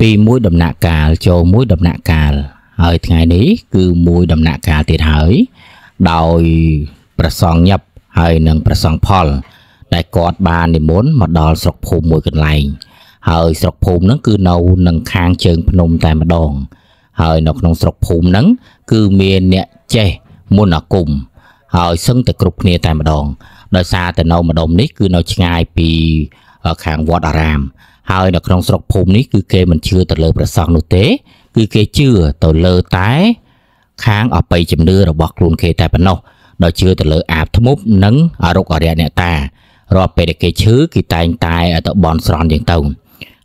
ពីមួយដំណាក់កាលចូលមួយដំណាក់កាលហើយថ្ងៃនេះ គឺមួយដំណាក់កាលទៀតហើយដោយប្រសងញាប់ហើយនិង ប្រសងផល ដែលគាត់បាននិមន្តមកដល់ស្រុកភូមិមួយកន្លែងហើយស្រុកភូមិហ្នឹងគឺនៅនឹងខាងជើងភ្នំតែម្ដង ហើយនៅក្នុងស្រុកភូមិហ្នឹងគឺមានអ្នកចេះមុនអាគមហើយសឹងតែគ្រប់គ្នាតែម្ដងដោយសារតែនៅម្ដុំនេះគឺនៅឆ្ងាយពីខាងវត្តអារាមហើយនៅក្នុងស្រុកភូមិនេះ គឺគេមិនជឿទៅលើព្រះសង្ឃនោះទេគឺគេជឿទៅលើតែខាងអបិយជំនឿរបស់ខ្លួនគេតែប៉ុណ្ណោះដោយជឿទៅលើអាបធ្មប់និងអរុកអរិយអ្នកតារាល់ពេលដែលគេឈឺគេតែងតែទៅបន់ស្រន់យ៉ាងទៅ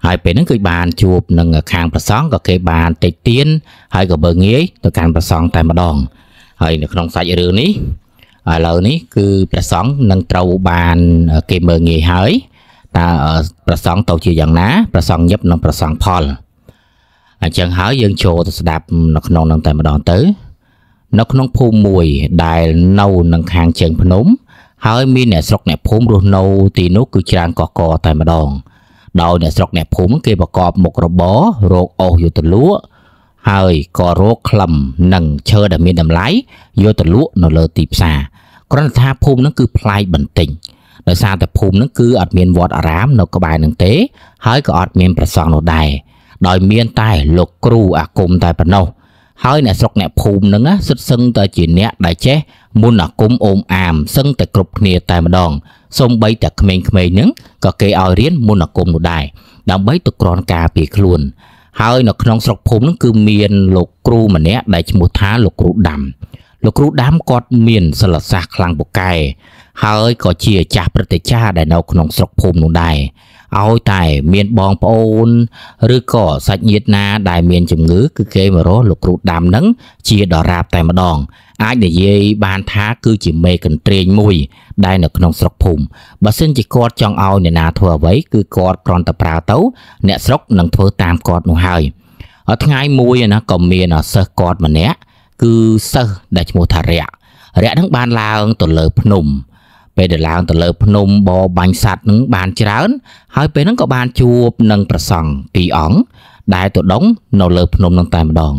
ហើយពេលហ្នឹងគឺបានជួបនឹងខាងប្រសងក៏គេបានតិចទៀនហើយក៏បើងាយទៅកាន់ប្រសងតែម្ដងហើយនៅក្នុងសាច់រឿងនេះឥឡូវនេះគឺព្រះសង្ឃនឹងត្រូវបានគេមើងងាយហើយតើប្រសងទៅជាយ៉ាងណា ប្រសងញឹបនិងប្រសងផលអញ្ចឹងហើយយើងចូលទៅស្ដាប់នៅក្នុងនឹងតែម្ដងទៅ នៅក្នុងភូមិមួយដែលនៅនឹងខាងជើងភ្នំ ហើយមានអ្នកស្រុកអ្នកភូមិរស់នៅទីនោះគឺច្រើនកកកតែម្ដងដោយអ្នកស្រុកអ្នកភូមិគេប្រកបមុខរបររោគអុសយុទ្ធលក់ហើយក៏រោគក្លឹមនិងឈើដែលមានតម្លៃយកទៅលក់នៅលើទីផ្សារគ្រាន់តែថាភូមិនឹងគឺប្លែកបន្តិចដោយសារតែភូមិហ្នឹងគឺអត់មានវត្តអារាមនៅក្បែរនឹងទេ ហើយក៏អត់មានប្រសង់នោះដែរដោយមានតែលោកគ្រូអាគមតែប៉ុណ្ណោះហើយអ្នកស្រុកអ្នកភូមិហ្នឹងសុទ្ធសឹងតែជាអ្នកដែលចេះមុនអាគមអូមអាមសឹងតែគ្រប់គ្នាតែម្ដងសំបីតែក្មេងៗហ្នឹងក៏គេឲ្យរៀនមុនអាគមនោះដែរដើម្បីទៅក្រនការពីខ្លួនហើយនៅក្នុងស្រុកភូមិហ្នឹងគឺមានលោកគ្រូម្នាក់ដែលឈ្មោះថាលោកគ្រូដាំលោកគ្រូដាំគាត់មានសិលសាស្ត្រខ្លាំងពូកែហើយក៏ជាចាស់ព្រឹទ្ធាចារ្យដែលនៅក្នុងស្រុកភូមិនោះដែរឲ្យតែមានបងប្អូនឬក៏សាច់ញាតិណា ដែលមានជំងឺ គឺគេមករស់លោកគ្រូដាំនឹងជាដរាបតែម្ដង អាចនិយាយបានថាគឺជាមេកន្ទ្រេងមួយដែលនៅក្នុងស្រុកភូមិបើសិនជាគាត់ចង់ឲ្យអ្នកណាធ្វើអ្វីគឺគាត់គ្រាន់តែប្រើទៅ អ្នកស្រុកនឹងធ្វើតាមគាត់នោះហើយថ្ងៃមួយណាក៏មានសិស្សគាត់ម្នាក់គឺសិស្សដែលឈ្មោះថារៈរៈនឹងបានឡើងទៅលើ ភ្នំពេលដែលឡើងទៅលើភ្នំបបាញ់សัตว์នឹងបានច្រើនហើយពេលហ្នឹងក៏បានជួបនឹងប្រសង់ពីរអង្គដែលទៅដងនៅលើភ្នំនឹងតែម្ដង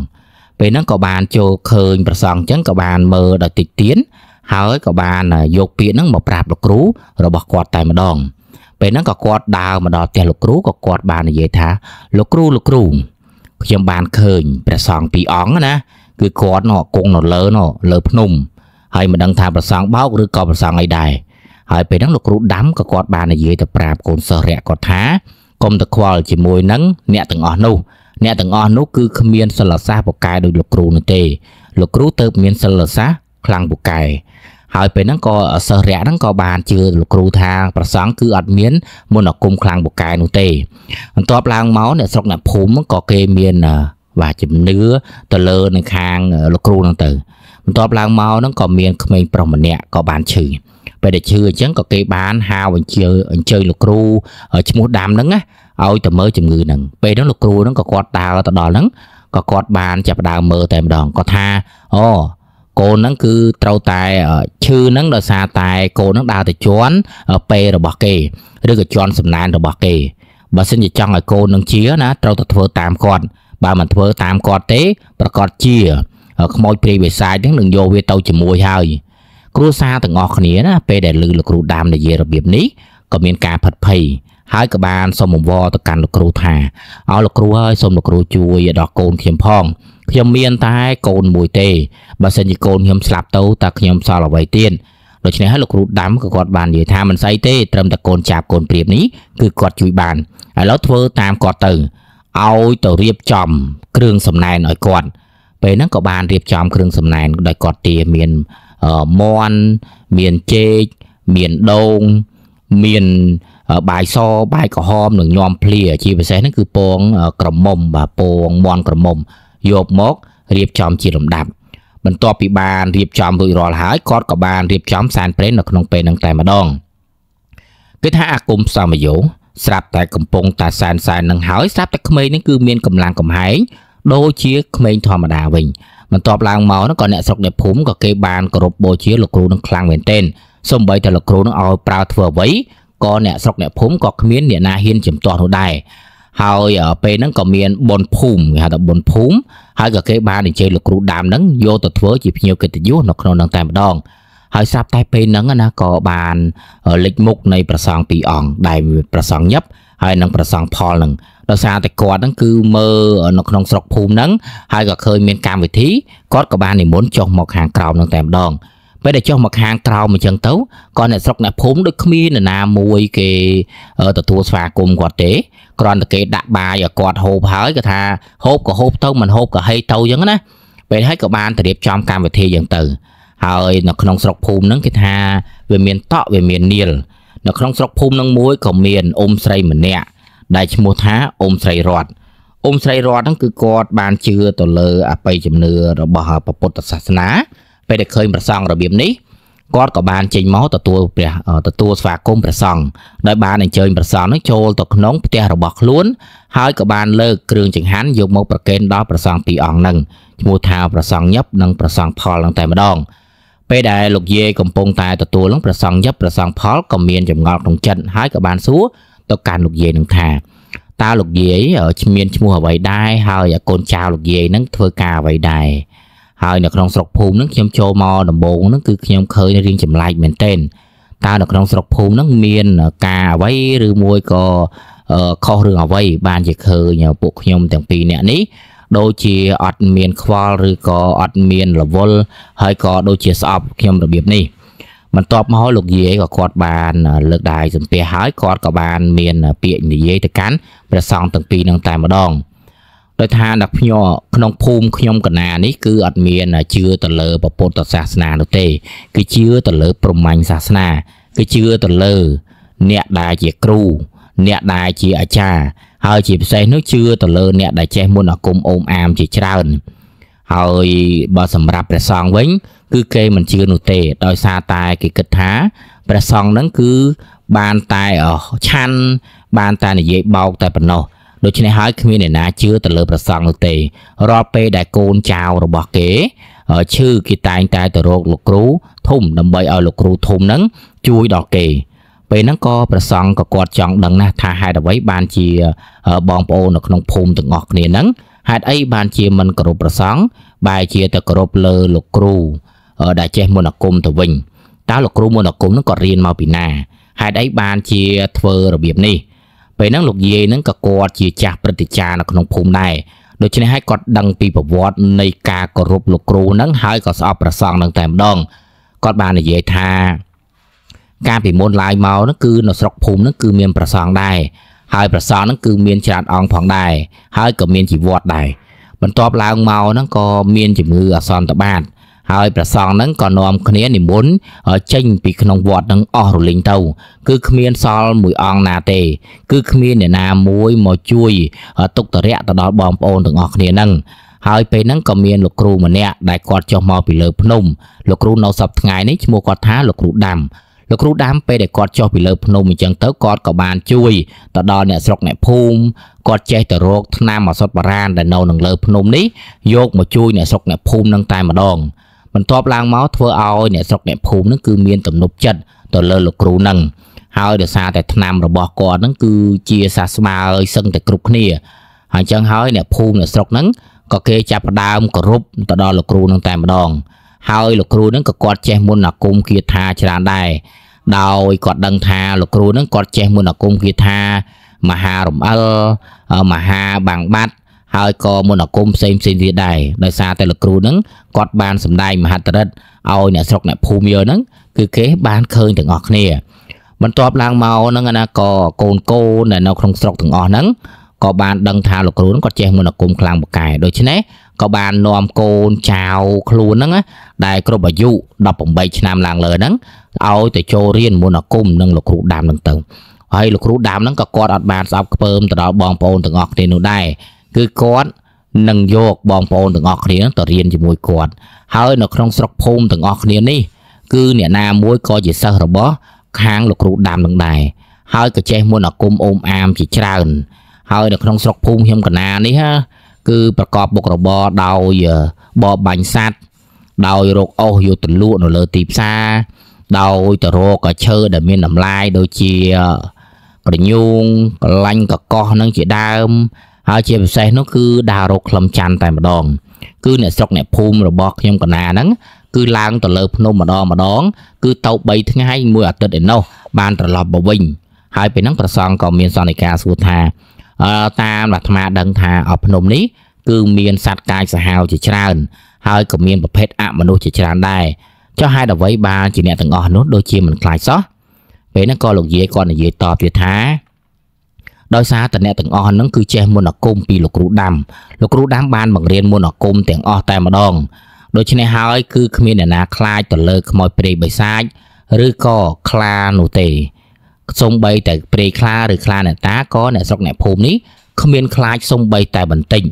ពេលហ្នឹងក៏បានចូលឃើញប្រសង់អញ្ចឹងក៏បានមើលដល់តិចទៀនហើយក៏បានយកពាក្យហ្នឹងមកប្រាប់លោកគ្រូរបស់គាត់តែម្ដង ពេលហ្នឹងក៏គាត់ដើរមកដល់ផ្ទះលោកគ្រូក៏គាត់បាននិយាយថាលោកគ្រូលោកគ្រូខ្ញុំបានឃើញព្រះសង្ឃពីរអង្គណាគឺគាត់នៅគង់នៅលើនៅលើភ្នំហើយមិនដឹងថាប្រសងបោកឬក៏ប្រសងអីដែរហើយពេលហ្នឹងលោកគ្រូដាំក៏គាត់បាននិយាយទៅប្រាប់កូនសិស្សរយៈគាត់ថាកុំទៅខ្វល់ជាមួយនឹងអ្នកទាំងអស់នោះអ្នកទាំងអស់នោះគឺគ្មានសិលសាស្ត្រពូកែដោយលោកគ្រូនោះទេលោកគ្រូទៅមានសិលសាស្ត្រខ្លាំងពូកែហើយពេលហ្នឹងក៏សិស្សរយៈហ្នឹងក៏បានជឿលោកគ្រូថាប្រសងគឺ អត់មានមន្តអាគមខ្លាំងពូកែនោះទេបន្ទាប់ឡើងមកអ្នកស្រុកអ្នកភូមិក៏គេមានបាទជំនឿទៅលើនឹងខាងលោកគ្រូហ្នឹងទៅបន្ទាប់ឡើងមកហ្នឹងក៏មានក្មេងប្រុសម្នាក់ក៏បានឈឺពេលដែលឈឺអញ្ចឹងក៏គេបានហៅអញ្ជើញអញ្ជើញលោកគ្រូឈ្មោះដាំហ្នឹងណាឲ្យទៅមើលជំងឺហ្នឹងពេលហ្នឹងលោកគ្រូហ្នឹងក៏គាត់ដើរទៅដល់ហ្នឹងក៏គាត់បានចាប់ដើមមើលតែម្ដងគាត់ថាអូកូនហ្នឹងគឺត្រូវតែឈឺហ្នឹងដោយសារតែកូនហ្នឹងដើរទៅជន់ពេរបស់គេឬក៏ជន់សំណានរបស់គេបើសិនជាចង់ឲ្យកូននឹងជាណាត្រូវតែធ្វើតាមគាត់បើមិនធ្វើតាមគាត់ទេប្រកាសជាខ្មោចព្រាយបិសាចហ្នឹងនឹងយកវាទៅជាមួយហើយគ្រួសារទាំងអស់គ្នាណាពេលដែលឮលោកគ្រូដាមនិយាយរបៀបនេះក៏មានការផិតភ័យហើយក៏បានសុំអង្វរទៅកាន់លោកគ្រូថាឲ្យលោកគ្រូហើយសុំលោកគ្រូជួយដល់កូនខ្ញុំផងខ្ញុំមានតែកូនមួយទេបើសិនជាកូនខ្ញុំស្លាប់ទៅតើខ្ញុំសល់អ្វីទៀតដូច្នេះហើយលោកគ្រូដាំក៏គាត់បាននិយាយថាមិនស្អីទេត្រឹមតែកូនចាប់កូនព្រាបនេះគឺគាត់ជួយបានឥឡូវធ្វើតាមគាត់ទៅឲ្យទៅរៀបចំ គ្រឿងសំណែនឲ្យគាត់ពេលហ្នឹងក៏បានរៀបចំគ្រឿងសំណែនដោយគាត់ទាមានមន់មានជែកមានដូងមានបាយសបាយក្រហមនិងញោមភ្លា ជាពិសេសហ្នឹងគឺពង ក្រមុំបាទពងមន់ក្រមុំយកមករៀបចំជាលំដាប់បន្ទាប់ពីបានរៀបចំរួចរាល់ហើយគាត់ក៏បានរៀបចំសែនព្រេននៅក្នុងពេលហ្នឹងតែម្ដងគេថាអាគមផ្សំយោស្រាប់តែកំពុងតែសែនសែននឹងហើយស្រាប់តែក្មេងនេះគឺមានកម្លាំងកំហែងដូចជាក្មេងធម្មតាវិញបន្ទាប់ឡើងមកនោះក៏អ្នកស្រុកអ្នកភូមិក៏គេបានគោរពបូជាលោកគ្រូនឹងខ្លាំងមែនទែនសំបីតែលោកគ្រូនឹងឲ្យប្រើធ្វើអ្វីក៏អ្នកស្រុកអ្នកភូមិក៏គ្មានអ្នកណាហ៊ានជំទាស់នោះដែរហើយពេលហ្នឹងក៏មានប៉ុនភូមិគេហៅថាប៉ុនភូមិហើយក៏គេបានអញ្ជើញលោកគ្រូដើមហ្នឹងយកទៅធ្វើជាភ្ញៀវកិត្តិយសនៅក្នុងហ្នឹងតែម្ដង ហើយស្រាប់តែពេលហ្នឹងណាក៏បានលេចមុខនៃប្រសងពីរអង្គដែលប្រសងញឹបហើយនិងប្រសងផលហ្នឹងដោយសារតែគាត់ហ្នឹងគឺមើលនៅក្នុងស្រុកភូមិហ្នឹងហើយក៏ឃើញមានកម្មវិធីគាត់ក៏បាននិមន្តចុះមកខាងក្រោមហ្នឹងតែម្ដងពេលដែលចុះមកខាងក្រោមអញ្ចឹងទៅក៏អ្នកស្រុកអ្នកភូមិដូចគ្មាននរណាមួយគេទទួលស្វាគមន៍គាត់ទេគ្រាន់តែគេដាក់បាយឲ្យគាត់ហូបហើយគេថាហូបក៏ហូបទៅមិនហូបក៏ហេទៅអញ្ចឹងណាពេលហើយក៏បានទៅរៀបចំកម្មវិធីអញ្ចឹងទៅហើយនៅក្នុងស្រុកភូមិហ្នឹងគេថាវាមានតក់វាមាននីលនៅក្នុងស្រុកភូមិហ្នឹងមួយក៏មានអ៊ំស្រីម្នាក់ដែលឈ្មោះថាអ៊ុំស្រីរតអ៊ុំស្រីរតហ្នឹងគឺគាត់ បានជឿទៅលើអបិយជំនឿរបស់ពុទ្ធសាសនា ពេលដែលឃើញព្រះសង្ឃរបៀបនេះគាត់ក៏បានចេញមកទទួលព្រះទទួលស្វាគមន៍ព្រះសង្ឃដោយបានអញ្ជើញព្រះសង្ឃនឹងចូលទៅក្នុងផ្ទះរបស់ខ្លួនហើយក៏បានលើកគ្រឿងចង្ហាន់យកមកប្រគេនដល់ព្រះសង្ឃពីរអង្គនឹងឈ្មោះថាព្រះសង្ឃញឹបនិងព្រះសង្ឃផលនឹងតែម្ដងពេលដែលលោកយាយកំពុងតែទទួលនឹងព្រះសង្ឃញឹបព្រះសង្ឃផលក៏មានចម្ងល់ក្នុងចិត្តហើយក៏បានសួរទៅកាន់លោកយាយនឹងថាតើលោកយាយឈ្មានឈ្មោះអ្វីដែរហើយកូនចៅលោកយាយនឹងធ្វើការអ្វីដែរហើយនៅក្នុងស្រុកភូមិនឹងខ្ញុំចូលមកដំបូងនឹងគឺខ្ញុំឃើញរឿងចម្លែកមែនទែនតើនៅក្នុងស្រុកភូមិនឹងមានការអ្វីឬមួយក៏ខុសរឿងអ្វី បានជាឃើញពួកខ្ញុំទាំងពីរនាក់នេះដូចជាអត់មានខ្វល់ឬក៏អត់មានរវល់ហើយក៏ដូចជាស្អប់ខ្ញុំរបៀបនេះបន្ទាប់មកលោកយាយក៏គាត់បានលើកដៃសំពះហើយគាត់ក៏បាន មានពាក្យនិយាយទៅកាន់ព្រះសង្ឃទាំងពីរនឹងតែម្ដងដោយថាអ្នកភ្ញោក្នុងភូមិខ្ញុំកណានេះគឺអត់មានជឿទៅលើពុទ្ធសាសនានោះទេគឺជឿទៅលើព្រហ្មញ្ញសាសនាគឺជឿទៅលើអ្នកដែលជាគ្រូ អ្នកដែលជាអាចារ្យហើយជាពិសេសនោះជឿទៅលើអ្នកដែលចេះមន្តអាគមអូមអាមជាច្រើនហើយបើសម្រាប់ព្រះសង្ឃវិញ គឺគេមិនជឿនោះទេ ដោយសារតែគេគិតថាព្រះសង្ឃហ្នឹងគឺបានតែឆាន់បានតែនិយាយបោកតែប៉ុណ្ណោះដូច្នេះហើយគ្មានអ្នកណាជឿទៅលើព្រះសង្ឃនោះទេរាល់ពេលដែលកូនចៅរបស់គេឈឺគេតែងតែទៅរកលោកគ្រូធំដើម្បីឲ្យលោកគ្រូធំហ្នឹងជួយដល់គេ ពេលហ្នឹងក៏ប្រសង់ក៏គាត់ចង់ដឹងណាស់ថាហេតុអ្វីបានជា បងប្អូននៅក្នុងភូមិទាំងអស់គ្នាហ្នឹងហេតុអីបានជាមិនគោរពប្រសង់បែរជាទៅគោរពលើលោកគ្រូដែលចេះមន្តអាគមទៅវិញតើលោកគ្រូមន្តអាគមនឹងគាត់រៀនមកពីណាហេតុអីបានជាធ្វើរបៀបនេះពេលហ្នឹងលោកយាយហ្នឹងក៏គាត់ជាចាស់ព្រឹទ្ធាចារ្យនៅក្នុងភូមិដែរដូច្នេះហើយគាត់ដឹងពីប្រវត្តិនៃការគោរពលោកគ្រូហ្នឹងហើយក៏ស្អប់ប្រសង់នឹងតែម្ដងគាត់បាននិយាយថា ការពីមុនឡាយមកហ្នឹងគឺនៅស្រុកភូមិហ្នឹងគឺមានប្រសង់ដែរហើយប្រសងហ្នឹងគឺមានច្រើនអង្គផងដែរហើយក៏មានជីវ័តដែរបន្ទាប់ឡើងមកហ្នឹងក៏មានជំងឺអសន្នបាតហើយព្រះសង្ឃហ្នឹងក៏នាំគ្នានិមន្តចេញពីក្នុងវត្តហ្នឹងអស់រលីងទៅគឺគ្មានសល់មួយអង្គណាទេ គឺគ្មានអ្នកណាមួយមកជួយទុកតរៈទៅដល់បងប្អូនទាំងអស់គ្នាហ្នឹងហើយពេលហ្នឹងក៏មានលោកគ្រូម្នាក់ដែលគាត់ចុះមកពីលើភ្នំលោកគ្រូនៅសប្តាហ៍ថ្ងៃនេះឈ្មោះគាត់ថាលោកគ្រូដាំលោកគ្រូដាំពេលដែលគាត់ចុះពីលើភ្នំអញ្ចឹងទៅគាត់ក៏បានជួយទៅដល់អ្នកស្រុកអ្នកភូមិគាត់ចេះទៅរកថ្នាំឱសថបុរាណដែលនៅនឹងលើភ្នំនេះយកមកជួយអ្នកស្រុកអ្នកភូមិនឹងតែម្ដងបន្ទាប់ឡើងមកធ្វើឲ្យអ្នកស្រុកអ្នកភូមិនឹងគឺមានទំនុកចិត្តទៅលើលោកគ្រូនឹងហើយដោយសារតែថ្នាំរបស់គាត់នឹងគឺជាសះស្បើយសឹងតែគ្រប់គ្នាហើយអញ្ចឹងហើយអ្នកភូមិអ្នកស្រុកនឹងក៏គេចាប់ផ្ដើមគោរពទៅដល់លោកគ្រូនឹងតែម្ដងហើយលោកគ្រូនឹងក៏គាត់ចេះមន្តអាគមគាថាច្រើនដែរដោយគាត់ដឹងថាលោកគ្រូនឹងគាត់ចេះមន្តអាគមគាថាមហារំអិលមហាបាំងបាត់ហើយក៏មន្តអាគមផ្សេងផ្សេងទៀតដែរដោយសារតែលោកគ្រូនឹងគាត់បានសម្ដែងមហត្តរិទ្ធឲ្យអ្នកស្រុកអ្នកភូមិយើងហ្នឹងគឺគេបានឃើញទាំងអស់គ្នាបន្ទាប់ឡើងមកហ្នឹងណាក៏កូនកូនដែលនៅក្នុងស្រុកទាំងអស់ហ្នឹងក៏បានដឹងថាលោកគ្រូនឹងគាត់ចេះមន្តអាគមខ្លាំងបកែដូច្នេះក៏បាននាំកូនចៅខ្លួនហ្នឹង ដែលគ្រប់អាយុ18ឆ្នាំឡើងលើហ្នឹងឲ្យទៅចូលរៀនមន្តអាគមនឹងលោកគ្រូដាមហ្នឹងទៅហើយលោកគ្រូដាមហ្នឹងក៏គាត់អត់បានស្អប់ខ្ពើមទៅដល់បងប្អូនទាំងអស់គ្នានោះដែរគឺគាត់នឹងយកបងប្អូនទាំងអស់គ្នាទៅរៀនជាមួយគាត់ហើយនៅក្នុងស្រុកភូមិទាំងអស់គ្នានេះគឺអ្នកណាមួយក៏ជាសិស្សរបស់ខាងលោកគ្រូដាមនឹងដែរហើយក៏ចេះមន្តអាគមអូមអាមជាច្រើនហើយនៅក្នុងស្រុកភូមិខ្ញុំកណានេះហ่าគឺប្រកបមុខរបរដោយបបបាញ់សัตว์ដោយរកអុសយកទៅលក់នៅលើទីផ្សារដោយទៅរកឈើដែល មានតម្លាយដូចជាក្រញូងកលាញ់កកោះនឹងជាដើមហើយជាពិសេសនោះគឺដើររកខ្លឹមច័ន្ទតែម្ដង គឺអ្នកស្រុក អ្នកភូមិរបស់ខ្ញុំកណាហ្នឹងគឺឡើងទៅលើ ភ្នំម្ដងម្ដងគឺទៅ3ថ្ងៃមួយអាទិត្យឯណោះ បានត្រឡប់មកវិញ ហើយពេលហ្នឹងប្រសងក៏មានសន្និការសួរថាតាមអាត្មាដឹងថាអភ្នំនេះគឺមានសត្វកាយសាហាវជាច្រើន ហើយក៏មានប្រភេទអមនុស្សជាច្រើនដែរចុះហេតុអ្វីបានជាអ្នកទាំងអស់នោះដូចជាមិនខ្លាចសោះពេលហ្នឹងក៏លោកយាយគាត់និយាយតបទៀតថាដោយសារតអ្នកទាំងអស់ហ្នឹងគឺចេះមន្តអាគមពីលោកគ្រូដាំលោកគ្រូដាំបានបង្រៀនមន្តអាគមទាំងអស់តែម្ដង ដូច្នេះហើយគឺគ្មានអ្នកណាខ្លាចទៅលើខ្មោចព្រៃបិសាចឬក៏ខ្លានោះទេសំបីតែព្រៃខ្លាឬខ្លាអ្នកតាក៏អ្នកស្រុកអ្នកភូមិនេះគ្មានខ្លាចសំបីតែបន្តិច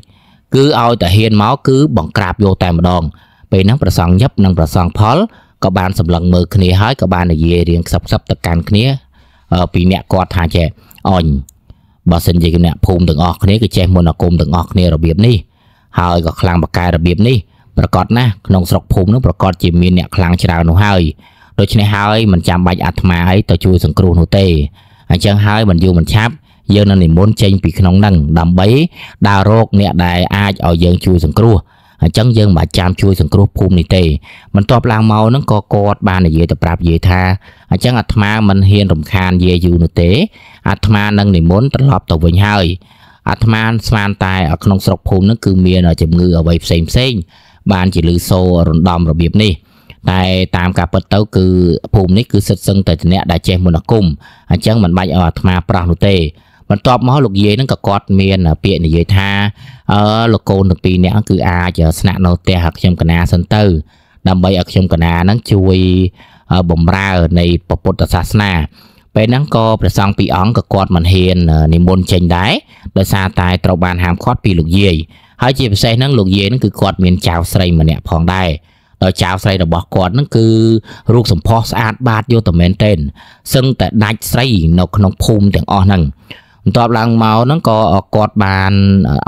គឺឲ្យតែហ៊ានមកគឺបង្ក្រាបយកតែម្ដងពេលហ្នឹងប្រសងញឹបនិងប្រសងផលក៏បានសម្លឹងមើលគ្នាហើយក៏បាននិយាយរៀងខ្សឹបខ្សឹបទៅកាន់គ្នា ពីអ្នកគាត់ថាចេះអញបើសិនជាអ្នកភូមិទាំងអស់គ្នាគឺចេះមន្តអាគមទាំងអស់គ្នារបៀបនេះហើយក៏ខ្លាំងបកកែរបៀបនេះប្រកាសណាស់ក្នុងស្រុកភូមិនោះប្រកាសជាមានអ្នកខ្លាំងច្រើននោះហើយដូច្នេះហើយមិនចាំបាច់អាត្មាឲ្យទៅជួយសង្គ្រោះនោះទេអញ្ចឹងហើយមិនយូរមិនឆាប់យើងនឹងនិមន្តចេញពីក្នុងនឹងដើម្បីដើររកអ្នកដែលអាចឲ្យយើងជួយ សង្គ្រោះអញ្ចឹងយើងមិនចាំជួយសង្គ្រោះភូមិនេះទេបន្ទាប់ឡើងមកហ្នឹងក៏គាត់បាននិយាយទៅប្រាប់យាយថាអញ្ចឹងអាត្មាមិនហ៊ានរំខានយាយយូរនោះទេអាត្មានឹងនិមន្តត្រឡប់ទៅវិញហើយអាត្មាស្មានតែ ក្នុងស្រុកភូមិហ្នឹងគឺមានជំងឺអ្វីផ្សេងផ្សេងបានជាលឺសូររំដំរបៀបនេះតែតាមការពិតទៅគឺភូមិនេះគឺសិតសឹងតែជាអ្នកដែលចេះមន្តអាគមអញ្ចឹងមិនបាច់ឲ្យអាត្មាប្រោះនោះទេបន្ទាប់មកលោកយាយហ្នឹងក៏គាត់មានពាក្យនិយាយថាអឺលោកកូនទាំងពីរនាក់គឺអាចស្នាក់នៅផ្ទះខ្ញុំកណាសិនទៅដើម្បីឲ្យខ្ញុំកណាហ្នឹងជួយបំរើនៃពុទ្ធសាសនាពេលហ្នឹងក៏ព្រះសង្ឃពីរអង្គក៏គាត់មិនហ៊ាននិមន្តចេញដែរដោយសារតែត្រូវបានហាមឃាត់ពីលោកយាយហើយជាពិសេសហ្នឹងលោកយាយហ្នឹងគឺគាត់មានចៅស្រីម្នាក់ផងដែរចៅស្រីរបស់គាត់នឹងគឺរូបសម្ផស្សស្អាតបាតយកតែមែនទែនសឹងតែដាច់ស្រីនៅក្នុងភូមិទាំងអស់ហ្នឹងបន្ទាប់ឡើងមកហ្នឹងក៏គាត់បាន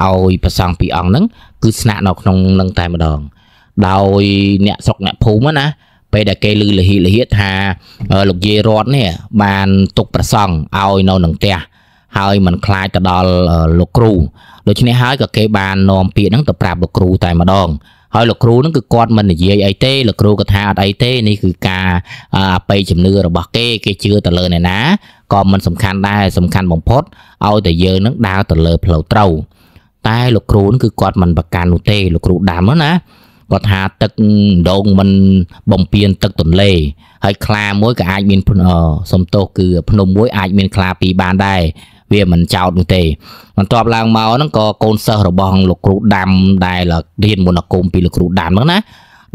ឲ្យប្រសង់ពីរអង្គហ្នឹងគឺស្នាក់នៅក្នុងនឹងតែម្ដង ដោយអ្នកស្រុកអ្នកភូមិណា ពេលដែលគេឮលហិលហិថាលោកយាយរតនេះបានទុកប្រសង់ឲ្យនៅនឹងផ្ទះហើយមិនខ្លាចទៅដល់លោកគ្រូដូច្នេះហើយក៏គេបាននាំពាក្យហ្នឹងទៅប្រាប់លោកគ្រូតែម្ដងហើយលោកគ្រូហ្នឹងគឺគាត់មិននិយាយអីទេលោកគ្រូគាត់ថាអត់អីទេនេះគឺការអបិយជំនឿរបស់គេ គេជឿទៅលើអ្នកណាក៏មិនសំខាន់ដែរសំខាន់បំផុតឲ្យតែយើងនឹងដើរទៅលើ ផ្លូវត្រូវតែលោកគ្រូហ្នឹងគឺគាត់មិនប្រកាន់នោះទេលោកគ្រូដាំហ្នឹងណាគាត់ថាទឹកម្ដងមិនបំពេញទឹកទន្លេ ហើយខ្លាមួយក៏អាចមានសំទោសគឺភ្នំមួយអាចមានខ្លាពីរបានដែរវាមិនចោតនោះទេបន្ទាប់ឡើងមកហ្នឹងក៏កូនសិស្សរបស់លោកគ្រូដាំដែលរៀនមន្តអាគមពីលោកគ្រូដាំហ្នឹងណា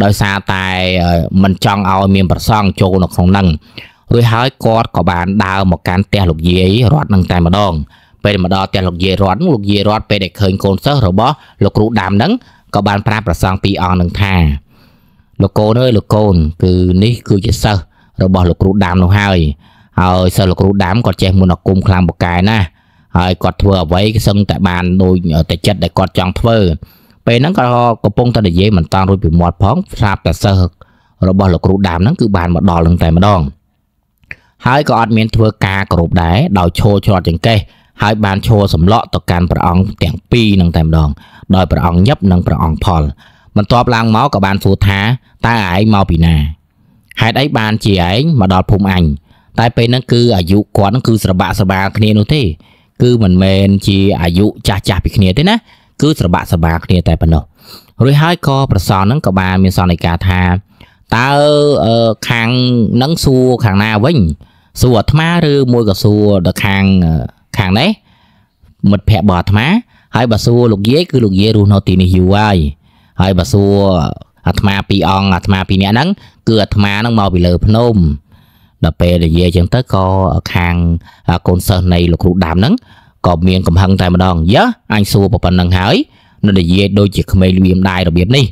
ដោយសារតែមិនចង់ឲ្យ មានប្រសងចូលនៅក្នុងហ្នឹងរួចហើយគាត់ក៏បានដើរមកកាន់ផ្ទះលោកយាយរត់នឹងតែម្ដង ពេលមកដល់ផ្ទះលោកយាយរត់លោកយាយរត់ពេលដែលឃើញកូនសិស្សរបស់លោកគ្រូដាំហ្នឹងក៏បានប្រាប់ប្រសងពីរអង្គនឹងថាលោកកូនអើយលោកកូនគឺនេះគឺជាសិស្សរបស់លោកគ្រូដាមនោះហើយហើយសិស្សលោកគ្រូដាំគាត់ចេះមន្តអាគមខ្លាំងបកែណាស់ហើយគាត់ធ្វើអ្វីសឹងតែបានដូចតែចិត្តដែលគាត់ចង់ធ្វើពេលហ្នឹងគាត់កំពុងតែនិយាយមិនតន់រួចពីមាត់ផងស្រាប់តែសិស្សរបស់លោកគ្រូដាមហ្នឹងគឺបានមកដល់នឹងតែម្ដងហើយក៏អត់មានធ្វើការគោរពដែរដោយឈោច្រត់ចង្កេះហើយបានឈោសម្លក់ទៅកាន់ព្រះអង្គទាំងពីរនឹងតែម្ដងដោយព្រះអង្គញឹបនិងព្រះអង្គផល បន្ទាប់ឡើងមកក៏បានសួរថាតើឯងមកពីណាហេតុអីបានជាឯងមកដល់ភូមិអញតែពេលហ្នឹងគឺអាយុគាត់ហ្នឹងគឺស្របាក់ស្របាលគ្នានោះទេ គឺមិនមែនជាអាយុចាស់ចាស់ពីគ្នាទេណាគឺស្របាក់ស្របាលគ្នាតែប៉ុណ្ណោះរួចហើយក៏ប្រសងហ្នឹងក៏បានមានសន្និការថាតើខាងនឹងសួរខាងណាវិញសួរអាត្មាឬមួយក៏សួរដល់ខាងខាងនេះមិត្តភក្តិរបស់អាត្មាហើយបើសួរលោកយាយគឺលោកយាយរស់នៅ ទីនេះយូរហើយហើយបើសួរអាត្មាពីរអង្គអាត្មាពីរនាក់ហ្នឹងគឺអាត្មាហ្នឹងមកពីលើ ភ្នំដល់ពេលនិយាយអញ្ចឹងទៅក៏ខាងកូនសិស្សនៃលោកគ្រូដាមហ្នឹងក៏មានកំហឹងតែម្ដងយ៉ាអញសួរប៉ុណ្ណឹងហើយនៅនិយាយដូចជាក្មេងលៀមដែររបៀបនេះ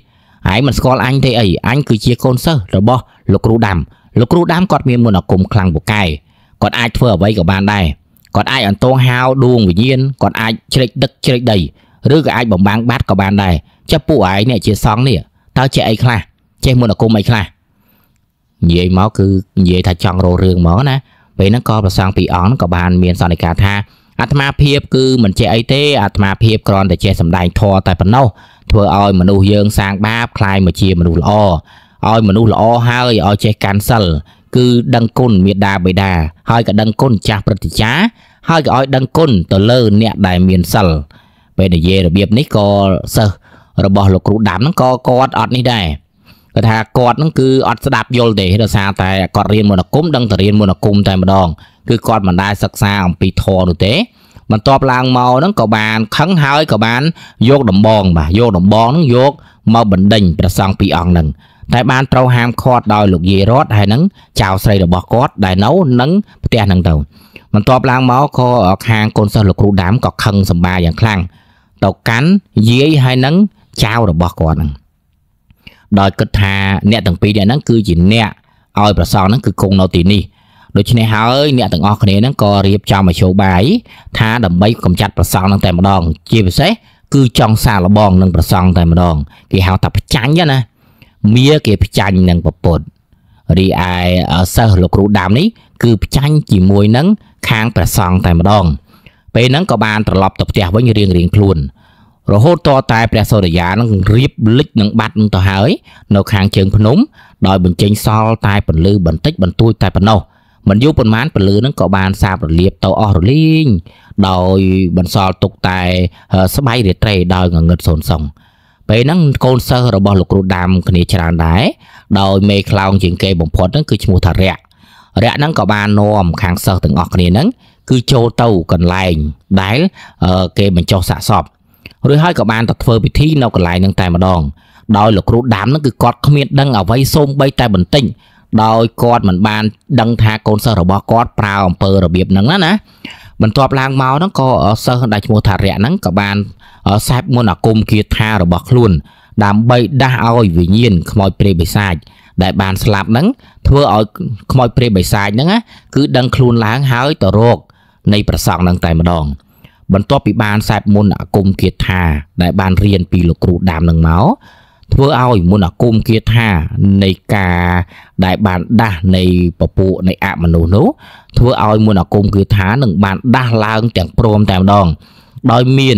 ហើយមិនស្គាល់អញទេអីអញគឺជាកូនសិស្សរបស់លោកគ្រូដាមលោកគ្រូដាមគាត់មានមន្តអាគមខ្លាំងពូកែគាត់អាចធ្វើអ្វីក៏បានដែរគាត់អាចអន្ទងហាវដួងវិញ្ញាណគាត់អាចជ្រែកដឹកជ្រែកដីឬក៏អាចបំបាំងបាត់ក៏បានដែរចាពួកឯងនេះជាសង្ឃនេះតើចេះអីខ្លះចេះមន្តអាគមអីខ្លះនិយាយមកគឺនិយាយថាចង់រោរឿងហ្មងណាពេលហ្នឹងក៏ប្រសងពីអង្គក៏បានមានសន្និការថាអាត្មាភាពគឺមិនចេះអីទេអាត្មាភាពគ្រាន់តែចេះសំដែងធម៌តែប៉ុណ្ណោះធ្វើឲ្យមនុស្សយើងសាងបាបคลายមកជាមនុស្សល្អឲ្យមនុស្សល្អហើយឲ្យចេះកាន់សិលគឺដឹងគុណមេដាបេដាហើយក៏ដឹងគុណចាស់ព្រឹទ្ធាចារ្យហើយក៏ឲ្យដឹងគុណទៅលើអ្នកដែលមានសិលពេលនិយាយរបៀបនេះក៏សិស្សរបស់លោកគ្រូដាំហ្នឹងក៏គាត់អត់នេះដែរគាត់ថាគាត់នឹងគឺអត់ស្ដាប់យល់ទេដោយសារតែគាត់រៀនមន្តអាគមដឹងតែរៀនមន្តអាគមតែម្ដងគឺគាត់មិនដែលសិក្សាអំពីធម៌នោះទេ បន្ទាប់ឡើងមកហ្នឹងក៏បានខឹងហើយក៏បាន យកដំបងបាទយកដំបងហ្នឹងយកមកបណ្ដេញព្រះសង្ឃពីរអង្គហ្នឹងតែបានត្រូវហាមឃាត់ដោយលោកយាយរតហើយនឹងចៅស្រីរបស់គាត់ដែលនៅនឹងផ្ទះហ្នឹងទៅបន្ទាប់ឡើងមកក៏ខាងកូនសិស្សលោកគ្រូដាមក៏ខឹងសម្បាយ៉ាងខ្លាំងទៅកាន់យាយហើយនឹងចៅរបស់គាត់ហ្នឹងដោយគិតថាអ្នកទាំងពីរនាក់ហ្នឹងគឺជាអ្នកឲ្យប្រសងហ្នឹងគឺគង់នៅទីនេះដូច្នេះហើយអ្នកទាំងអស់គ្នាហ្នឹងក៏រៀបចំមធ្យោបាយថាដើម្បីកំចាត់ប្រសងហ្នឹងតែម្ដងជាពិសេសគឺចង់សារលបងនឹងប្រសងតែម្ដងគេហៅថាផ្ចាញ់ណាមៀគេផ្ចាញ់នឹងប្រពុតរីឯសិស្សលោកគ្រូដើមនេះគឺផ្ចាញ់ជាមួយនឹងខាងព្រះសង្ឃតែម្ដងពេលហ្នឹងក៏បានត្រឡប់ទៅផ្ទះវិញរៀងរៀងខ្លួនរហូតតតែព្រះសូរិយានឹងរៀបលិចនឹងបាត់នឹងទៅហើយនៅ ខាងជើងភ្នំដោយបញ្ចេញសល់តែពន្លឺបន្តិចបន្តួចតែប៉ុណ្ណោះមិនយូរប៉ុន្មានពន្លឺនឹងក៏បានសាបរលាបទៅអស់រលីងដោយបន្សល់ទុកតែស្បៃរាត្រីដោយងងឹតសូនសងពេលហ្នឹងកូនសិស្សរបស់លោកគ្រូដាំគ្នាច្រើនដែរដោយមេខ្លោងជាងគេបំផុតហ្នឹងគឺឈ្មោះថារៈរៈហ្នឹងក៏បាននាំខាងសិស្សទាំងអស់គ្នាហ្នឹងគឺចូលទៅកន្លែងដែលគេបញ្ចុះសាកសពរួចហើយក៏បានទៅធ្វើពិធីនៅកន្លែងនឹងតែម្ដងដោយលោកគ្រូដាមនឹងគឺគាត់គ្មានដឹងអ្វីសូម្បីតែបន្តិចដោយគាត់មិនបានដឹងថាកូនសិស្សរបស់គាត់ប្រើអំពើរបៀបហ្នឹងណាណា បន្ទាប់ឡើងមកហ្នឹងក៏សិស្សដែលឈ្មោះថារៈហ្នឹងក៏បានសែបមន្តអាគមគាថារបស់ខ្លួន ដើម្បីដាស់ឲ្យវិញ្ញាណខ្មោចព្រៃបិសាច ដែលបានស្លាប់ហ្នឹងធ្វើឲ្យខ្មោចព្រៃបិសាចហ្នឹងណាគឺដឹងខ្លួនឡើងហើយទៅរកនៃប្រសងហ្នឹងតែម្ដងបន្ទាប់ពីបានសែបមុនអាគមគាថាដែលបានរៀនពីលោកគ្រូដើមនឹងមកធ្វើឲ្យមុនអាគមគាថានៃការដែលបានដាស់នៃពពួកនៃអមនុស្សនោះធ្វើឲ្យមុនអាគមគាថានឹងបានដាស់ឡើងទាំងព្រមតែម្ដងដោយមាន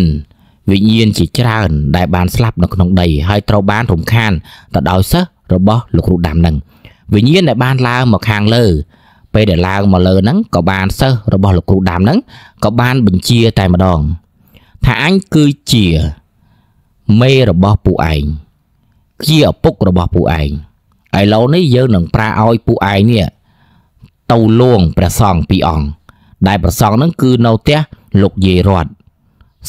វិញ្ញាណជាច្រើនដែលបានស្លាប់នៅក្នុងដីហើយត្រូវបានរំខានទៅដោយសិស្សរបស់លោកគ្រូដាំនឹងវិញ្ញាណដែលបានឡើងមកខាងលើពេលដែលឡើងមកលើហ្នឹងក៏បានសិស្សរបស់លោកគ្រូដាំហ្នឹងក៏បានបញ្ជាតែម្ដង ថាអញគឺជា មេរបស់ពួកឯងជាឪពុករបស់ពួកឯងឥឡូវនេះយើងនឹងប្រើឲ្យពួកឯងនេះទៅលួងព្រះសង្ឃពីរអង្គដែលព្រះសង្ឃហ្នឹងគឺនៅផ្ទះលោកយាយរត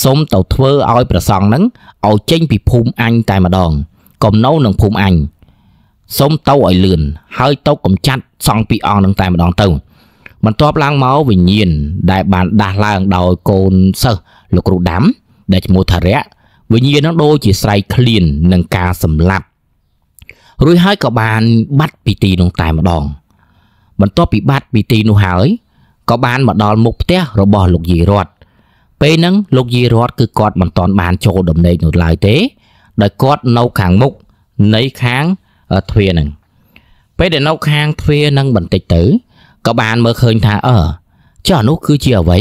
សូមទៅធ្វើឲ្យព្រះសង្ឃហ្នឹងឲ្យចេញ ពីភូមិអញតែម្ដងកុំនៅនឹងភូមិអញសូមទៅឲ្យលឿនហើយទៅកំចាត់សង់ពីអង្គនឹងតែម្ដងទៅបន្ទាប់ឡើងមកវិញ្ញាណដែលបានដាស់ឡើងដោយកូនសិស្សលោកគ្រូដាំដែលឈ្មោះថារៈវិញ្ញាណនឹងដូចជាស្រ័យឃ្លាននឹងការសម្លាប់រួចហើយក៏បាន បាត់ពីទីនោះតែម្ដង បន្ទាប់ពីបាត់ពីទីនោះហើយក៏បានមកដល់មុខផ្ទះរបស់លោកយាយរតពេលហ្នឹងលោកយាយរតគឺគាត់មិនទាន់បានចូលដំណេកនោះឡើយទេដោយគាត់នៅខាងមុខនៃខាងទ្វារហ្នឹងពេលដែលនៅខាងទ្វារហ្នឹងបន្តិចទៅក៏បានមើលឃើញថាអឺចុះនោះគឺជាអ្វី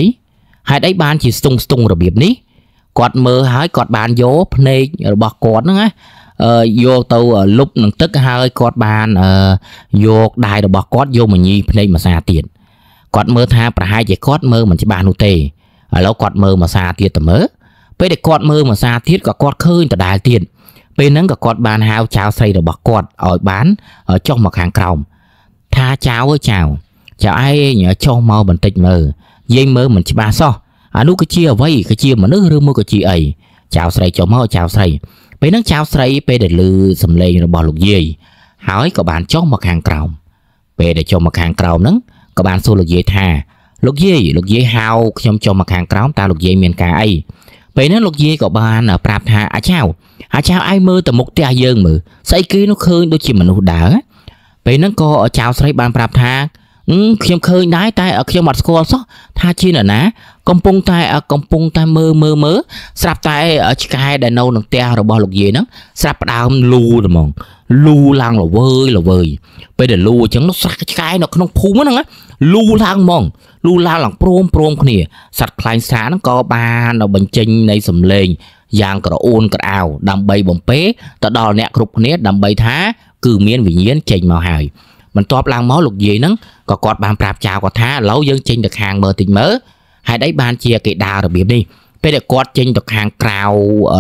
ហេតុអីបានជាស្ទង់ស្ទង់របៀបនេះគាត់មើលហើយគាត់បានយកភ្នែករបស់គាត់ហ្នឹងណាយកទៅលុបនឹងទឹកហើយគាត់បានយកដៃរបស់គាត់យកមកញីភ្នែកមួយសាទៀតគាត់មើលថា ប្រហែលជាគាត់មើលមិនច្បាស់នោះទេឥឡូវគាត់មើលមួយសាទៀតទៅមើលពេលដែលគាត់មើលមួយសាទៀតក៏គាត់ឃើញដដែលទៀតពេលហ្នឹងក៏គាត់បានហៅចៅស្រីរបស់គាត់ឲ្យបានចុះមកខាងក្រោមថាចៅអើចៅចៅឯងចុះមកបន្តិចមើលយាយមើលមិនច្បាស់សោះអានោះគឺជាអ្វីគឺជាមនុស្សឬមកគឺជាអីចៅស្រីចុះមកចៅស្រីពេលហ្នឹងចៅស្រីពេលដែលឮសំឡេងរបស់លោកយាយហើយក៏បានចុះមកខាងក្រោមពេលដែលចុះមកខាងក្រោមហ្នឹងក៏បានសួរលោកយាយថាលោកយាយលោកយាយហៅ ខ្ញុំចុះមកខាងក្រោមតើលោកយាយមានការអីពេលហ្នឹងលោកយាយក៏បានប្រាប់ថាអាចាវអាចាវឯងមើលទៅមុខផ្ទះយើងមើលស្អីគេនោះឃើញដូចជាមនុស្សដើរពេលហ្នឹងក៏អាចាវស្រីបានប្រាប់ថាខ្ញុំឃើញដែរតែខ្ញុំអត់ស្គាល់សោះថាជានរណាកំពុងតែ កំពុងតែមើលមើលមើលស្រាប់តែឆ្កែដែលនៅក្នុងផ្ទះរបស់លោកយាយហ្នឹងស្រាប់ផ្ដើមលូហ្មងលូឡើងល្វើយល្វើយ ពេលដែលលូអញ្ចឹងនោះស្រះឆ្កែនៅក្នុងភូមិហ្នឹងលូឡើងហ្មងលូឡើងឡើងព្រមព្រមគ្នាសត្វខ្លែងស្រាហ្នឹងក៏បានបញ្ចេញនៃសម្លេងយ៉ាងក្រអូនក្រអៅដើម្បីបំពេទៅដល់អ្នកគ្រប់គ្នាដើម្បីថាគឺមានវិញ្ញាណចេញមកហើយបន្ទាប់ឡើងមកលោកយាយហ្នឹងក៏គាត់បានប្រាប់ចៅគាត់ថាឥឡូវយើងចេញទៅខាងមើលតិចមើលហេតុអីបានជាគេដើររបៀបនេះពេលដែលគាត់ចេញទៅខាងក្រៅ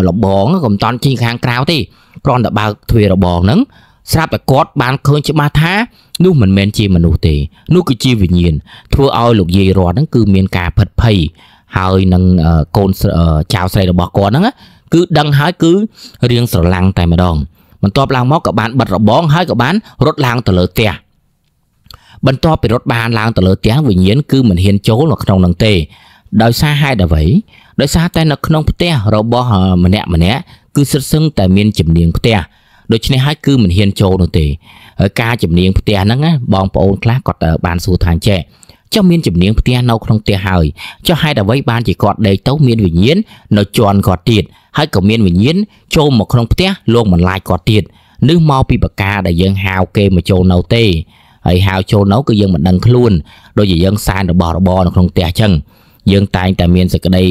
លបងក៏មិនតាន់ចេញខាងក្រៅទេគ្រាន់តែបើកទ្វាររបងហ្នឹងស្រាប់តែគាត់បានឃើញច្បាស់ថានោះមិនមែនជាមនុស្សទេ នោះគឺជាវិញ្ញាណធ្វើឲ្យលោកយាយរតហ្នឹងគឺមានការផិតភ័យហើយនឹងកូនចៅស្រីរបស់គាត់ហ្នឹងគឺដឹងហើយគឺរៀងស្រឡាំងតែម្ដងបន្ទាប់ឡើងមកក៏បានបិទរបងហើយក៏បានរត់ឡើងទៅលើផ្ទះបន្ទាប់ពីរត់បានឡើងទៅលើផ្ទះវិញ្ញាណគឺមិនហ៊ានចូលនៅក្នុងនឹងទេដោយសារហេតុអ្វី ដោយសារតែនៅក្នុងផ្ទះរបស់ម្នាក់ម្នាក់គឺសិតសឹងតែមានជំនាញផ្ទះដូច្នេះហើយគឺមិនហ៊ានចូលនោះទេហើយការជំនាញផ្ទះហ្នឹងណាបងប្អូនខ្លះគាត់បានសួរថាចេះចុះមានជំនាញផ្ទះនៅក្នុងផ្ទះហើយចុះហេតុអ្វីបានជាគាត់ដេកទៅមានវិញ្ញាណនៅជន់គាត់ទៀតហើយក៏មានវិញ្ញាណចូលមកក្នុងផ្ទះលោកបន្លាយគាត់ទៀតនេះមកពីបកាដែលយើងហៅគេមកចូលនៅទេហើយហៅចូលនៅគឺយើងមិនដឹងខ្លួន ដូចជាយើងសែនរបស់របរនៅក្នុងផ្ទះអញ្ចឹងយើងតែងតែមានសេចក្តី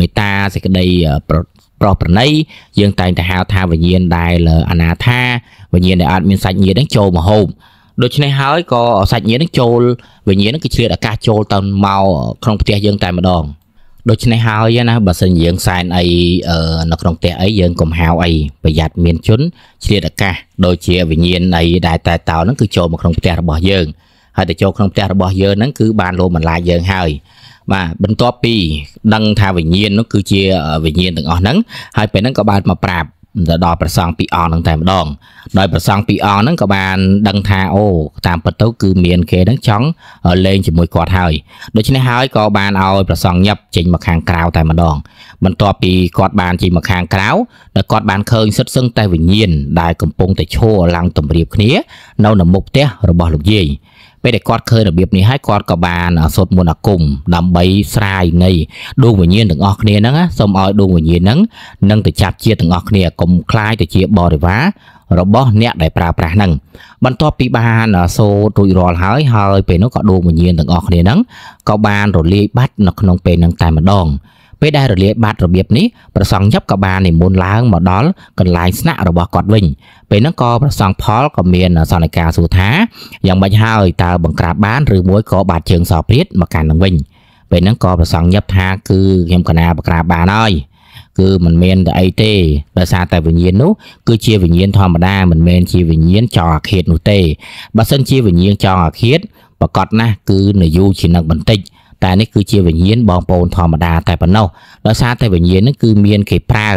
មេត្តាសេចក្តីប្រោះប្រណីយើងតែងតែហៅថាវិញ្ញាណដែលអនាថាវិញ្ញាណដែលអត់មានសាច់ញាតិនឹងចូលមកហូបដូច្នេះហើយក៏សាច់ញាតិនឹងចូលវិញ្ញាណនឹងគឺឆ្លៀតឱកាសចូលទៅមកក្នុងផ្ទះយើងតែម្ដងដូច្នេះហើយណាបើសិនយើងសែនអីនៅក្នុងផ្ទះអីយើងកុំហៅអីប្រយ័ត្នមានជនឆ្លៀតឱកាសដូចជាវិញ្ញាណអីដែលតែតោហ្នឹងគឺចូលមកក្នុងផ្ទះរបស់យើងហើយទៅចូលក្នុងផ្ទះរបស់យើងហ្នឹងគឺបានលោមបន្លាយយើងហើយបាទបន្ទាប់ពី ដឹងថាវិញ្ញាណនោះគឺជាវិញ្ញាណទាំងអស់ហ្នឹងហើយពេលហ្នឹងក៏បានមកប្រាប់ទៅដល់ព្រះសង្ឃពីរអង្គហ្នឹងតែម្ដងដោយព្រះសង្ឃពីរអង្គហ្នឹងក៏បានដឹងថាអូតាមពិតទៅ គឺមានគេហ្នឹងចង់លេងជាមួយគាត់ហើយដូច្នេះហើយក៏បានឲ្យព្រះសង្ឃញឹបចេញមកខាងក្រៅតែម្ដងបន្ទាប់ពីគាត់បានចេញមកខាងក្រៅដល់គាត់បានឃើញសិតសឹងតែវិញ្ញាណដែលកំពុងតែឈរឡើងទម្រាបគ្នានៅនៅមុខផ្ទះរបស់លោកយាយពេលដែលគាត់ឃើញរបៀបនេះហើយគាត់ក៏បានសូត្រមន្តអាគមដើម្បីស្រាយនៃដួងវិញ្ញាណទាំងអស់គ្នាហ្នឹងសូមឲ្យដួងវិញ្ញាណហ្នឹងនឹងទៅចាប់ជាទាំងអស់គ្នាកុំคลายទៅជាបរិវាររបស់ អ្នកដែលប្រើប្រាស់ហ្នឹងបន្ទាប់ពីបានសូត្ររួចរាល់ហើយហើយ ពេលនោះក៏ដួងវិញ្ញាណទាំងអស់គ្នាហ្នឹងក៏បានរលាយបាត់នៅក្នុងពេលហ្នឹងតែម្ដងពេលដែលរលាយបាត់របៀបនេះប្រសង់ញប់ក៏បាននិមន្តឡើងមកដល់កន្លែងស្នាក់របស់គាត់វិញពេលហ្នឹងក៏ប្រសង់ផលក៏មានសន្និការសួរថាយ៉ាងម៉េចហើយតើបង្ក្រាបបានឬមួយក៏បាត់ជើងសព្រាតមកកាន់នឹងវិញពេលហ្នឹងក៏ប្រសង់ញប់ថាគឺខ្ញុំកណាបង្ក្រាបបានហើយគឺមិនមានតែអីទេដោយសារតែវិញ្ញាណនោះគឺជាវិញ្ញាណធម្មតាមិនមែនជាវិញ្ញាណចងអាឃាតនោះទេបើសិនជាវិញ្ញាណចងអាឃាតប្រកាសណាស់គឺនយូរជានឹកបន្តិចតែនេះគឺជាវិញ្ញាណបងប្អូនធម្មតាតែប៉ុណ្ណោះដោយសារតែវិញ្ញាណនឹងគឺមាន គេប្រើ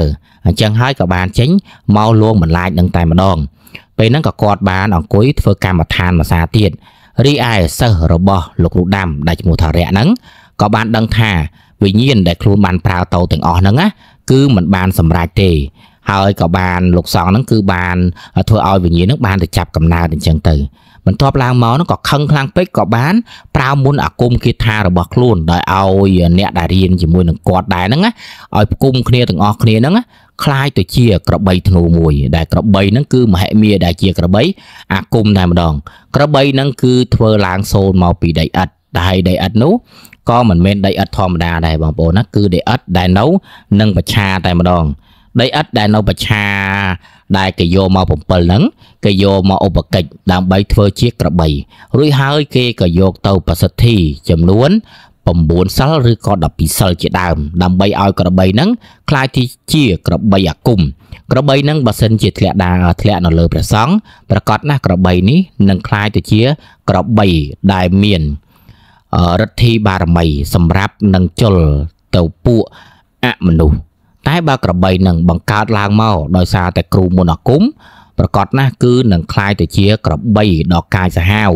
អញ្ចឹងហើយក៏បានចេញមកលួងបន្លាច នឹងតែម្ដង ពេលហ្នឹងក៏គាត់បានអង្គុយធ្វើកម្មដ្ឋានមួយសាទៀតរីឯសិស្សរបស់លោកគ្រូដាំដែលឈ្មោះថារៈហ្នឹងក៏បានដឹងថាវិញ្ញាណដែលខ្លួនបានប្រើតោទាំងអស់ហ្នឹងណាគឺมันបានសម្រេចទេហើយក៏បានលោកសង្ឃហ្នឹងគឺ បានធ្វើឲ្យវិញ្ញាណហ្នឹងបានទៅចាប់កំណើតអញ្ចឹងទៅបន្ទាប់ឡើងមកនោះក៏ខឹងខ្លាំងពេកក៏បានប្រើមុនអាគមគាថារបស់ខ្លួនដោយឲ្យអ្នកដែលរៀនជាមួយនឹងគាត់ដែរហ្នឹងណាឲ្យផ្គុំគ្នាទាំងអស់គ្នាហ្នឹងណាคล้ายទៅជា ក្របីធ្នូមួយ ដែលក្របីហ្នឹងគឺមហិមាដែលជា ក្របី អាគមតែម្ដង ក្របីហ្នឹងគឺធ្វើឡើងសូនមកពីដីឥដ្ឋដែលដីឥដ្ឋនោះក៏មិនមែនដីឥដ្ឋធម្មតាដែរបងប្អូនណាគឺដីឥដ្ឋដែលនៅនឹងប្រឆាតែម្ដង ដីឥដ្ឋដែលនៅប្រឆាដែលគេយកមក7ហ្នឹងគេយកមកឧបកិច្ចដើម្បីធ្វើជាក្របីរួចហើយ គេក៏យកទៅប្រសិទ្ធិចំនួន9សិលឬក៏12សិលជាដើម ដើម្បីឲ្យក្របីហ្នឹងคล้ายទីជាក្របីអាគមក្របីហ្នឹងបើសិនជាធ្លាក់ដាធ្លាក់នៅលើព្រះសង្ឃប្រកាសណាស់ក្របីនេះនឹងคล้ายទៅជាក្របីដែលមានរដ្ឋិបារមី សម្រាប់នឹងជលទៅពួកអមនុស្សតែបើក្របីនឹងបង្កើតឡើងមកដោយសារតែគ្រូមន្តអាគមប្រកាសណាស់គឺនឹងคล้ายទៅជាក្របីដ៏កាយសាហាវ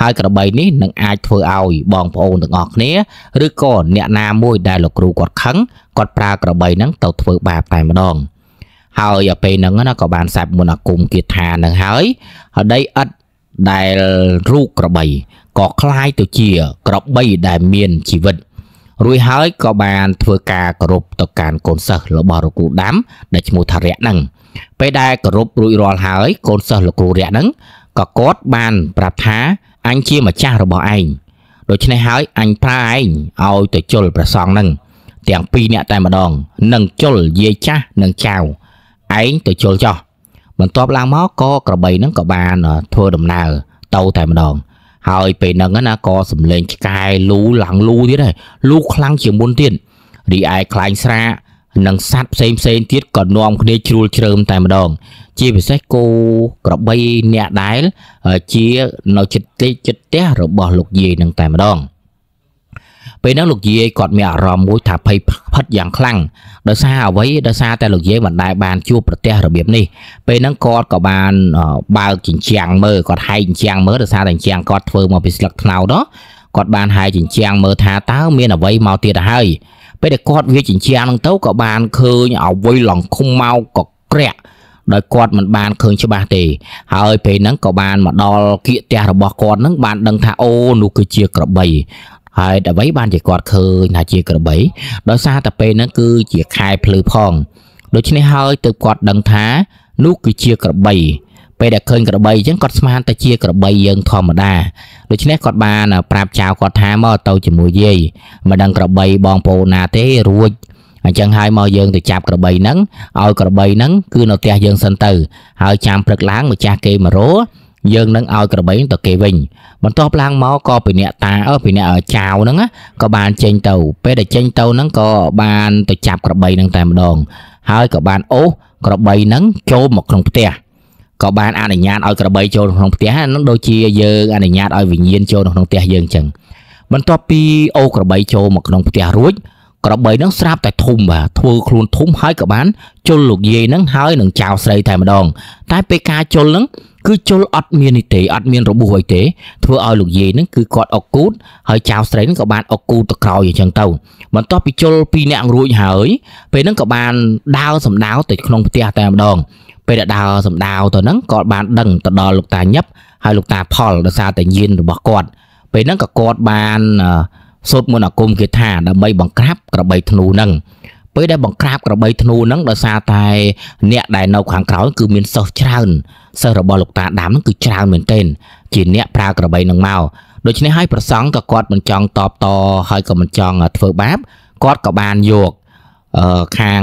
ហើយក្របីនេះនឹងអាចធ្វើឲ្យបងប្អូនទាំងអស់គ្នាឬក៏អ្នកណាមួយដែលលោកគ្រូគាត់ខឹងគាត់ប្រើក្របីហ្នឹងទៅធ្វើបាបតែម្ដងហើយពេលហ្នឹងណាក៏បានសាប់មុនអាគមគៀថានឹងហើយហើយដីឥតដែលរូបក្របីក៏คล้ายទៅជាក្របីដែលមានជីវិតរួចហើយក៏បានធ្វើការគោរពទៅកាន់កូនសិស្សរបស់លោកគ្រូដាំដែលឈ្មោះថារៈនឹងពេលដែលគោរពរួចរាល់ហើយ កូនសិស្សលោកគ្រូរៈនឹងក៏គាត់បានប្រាប់ថាអញជាម្ចាស់របស់ឯងដូច្នេះហើយអញប្រើឯងឲ្យទៅជុលប្រសងនឹងទាំងពីរអ្នកតែម្ដងនឹងជុលយាយចាស់និងចៅឯងទៅជុលចោះបន្ទាប់ឡើងមកក៏ក្របីនឹងក៏បាន ធ្វើដំណើរទៅតែម្ដងហើយពេលហ្នឹងណាក៏សំលេងឆ្កែលូឡើងលូទៀតដែរលូខ្លាំងជាងមុនទៀតរីឯខ្លែងស្រានិងសัตว์ផ្សេងផ្សេងទៀតក៏នាំគ្នាជ្រួលជ្រើមតែម្ដង ជាពិសេសគោក្របីអ្នកដែលជានៅចិត្តទីចិត្តផ្ទះរបស់លោកយាយនឹងតែម្ដង។ពេលហ្នឹងលោកយាយគាត់មានអារម្មណ៍មួយថាភ័យផិតយ៉ាងខ្លាំងដោយសារអ្វីដោយសារតែលោកយាយមិនដែលបានជួបប្រទះរបៀបនេះពេលហ្នឹងគាត់ក៏បានបើកជញ្ជាំងមើលគាត់ហែកជញ្ជាំងមើលដោយសារតែជញ្ជាំងគាត់ធ្វើមកពីស្លឹកត្នោតហ៎គាត់បានហែកជញ្ជាំងមើលថាតើមានអ្វីមកទៀតទៅហើយពេលដែលគាត់វាជញ្ជាំងហ្នឹងទៅក៏បានឃើញអ្វីឡងឃុំមកក៏ក្រាក់ដោយគាត់មិនបានឃើញច្បាស់ទេហើយពេលហ្នឹងក៏បានមកដល់គៀកផ្ទះរបស់គាត់ហ្នឹងបានដឹងថាអូនោះគឺជាក្របីហើយអ្វីបានជាគាត់ឃើញថាជាក្របីដោយសារតែពេលហ្នឹងគឺជាខែភ្លឺផងដូច្នេះហើយទើបគាត់ដឹងថា នោះគឺជាក្របីពេលដែលឃើញក្របីអញ្ចឹងគាត់ស្មានតែជាក្របីយើងធម្មតាដូច្នេះគាត់បានប្រាប់ចៅគាត់ថាមកទៅជាមួយយាយមិនដឹងក្របីបងប្អូនណាទេរួចអញ្ចឹងហើយមកយើងទៅចាប់ក្របីហ្នឹងឲ្យក្របីហ្នឹងគឺនៅផ្ទះយើងសិនទៅហើយចាំព្រឹកឡើងម្ចាស់គេមករោយើងនឹងឲ្យក្របែងទៅគេវិញបន្ទាប់ឡើងមកក៏ពីអ្នកតាអឺពីអ្នកចៅហ្នឹងក៏បានចេញទៅ ពេលដែលចេញទៅហ្នឹងក៏បានទៅចាប់ក្របីហ្នឹងតែម្ដងហើយក៏បានអូសក្របីហ្នឹងចូលមកក្នុងផ្ទះក៏បានអនុញ្ញាតឲ្យក្របីចូលក្នុងផ្ទះហ្នឹងដូចជាយើងអនុញ្ញាតឲ្យវិញ្ញាណចូលក្នុងផ្ទះយើងចឹងបន្ទាប់ពីអូសក្របីចូលមកក្នុងផ្ទះរួចក្របីនឹងស្រាប់តែធុំបាទធ្វើខ្លួនធុំហើយក៏បានជុលលោកយាយនឹងហើយនឹងចៅស្រីតែម្ដងតែពេលការជុលនឹងគឺជុលអត់មាននេះទេអត់មានរបួសអីទេ ធ្វើឲ្យលោកយាយហ្នឹងគឺគាត់អុកគូតហើយចៅស្រីហ្នឹងក៏បានអុកគូតទៅក្រោយអញ្ចឹងទៅបន្ទាប់ពីជុលពីរនាក់រួចហើយពេលហ្នឹងក៏បានដើរសំដៅទៅក្នុងផ្ទះតែម្ដងពេលដែលដើរសំដៅទៅហ្នឹងក៏បានដឹងទៅដល់លោកតាញឹបហើយលោកតាផលដោយសារតែញៀនរបស់គាត់ពេលហ្នឹងក៏គាត់បានសូត្រមន្តអាគមគេថាដើម្បីបង្ក្រាបក្របីធ្នូហ្នឹងពេលដែលបង្ក្រាបក្របីធ្នូហ្នឹងដោយសារតែអ្នកដែលនៅ ខាងក្រោយគឺមានសិស្សច្រើនសិស្សរបស់លោកតាដាំហ្នឹងគឺច្រើនមែនទែនជាអ្នកប្រើក្របីហ្នឹងមកដូច្នេះហើយប្រសង់ក៏គាត់មិនចង់តបតហើយក៏មិនចង់ធ្វើបាបគាត់ក៏បានយកខាង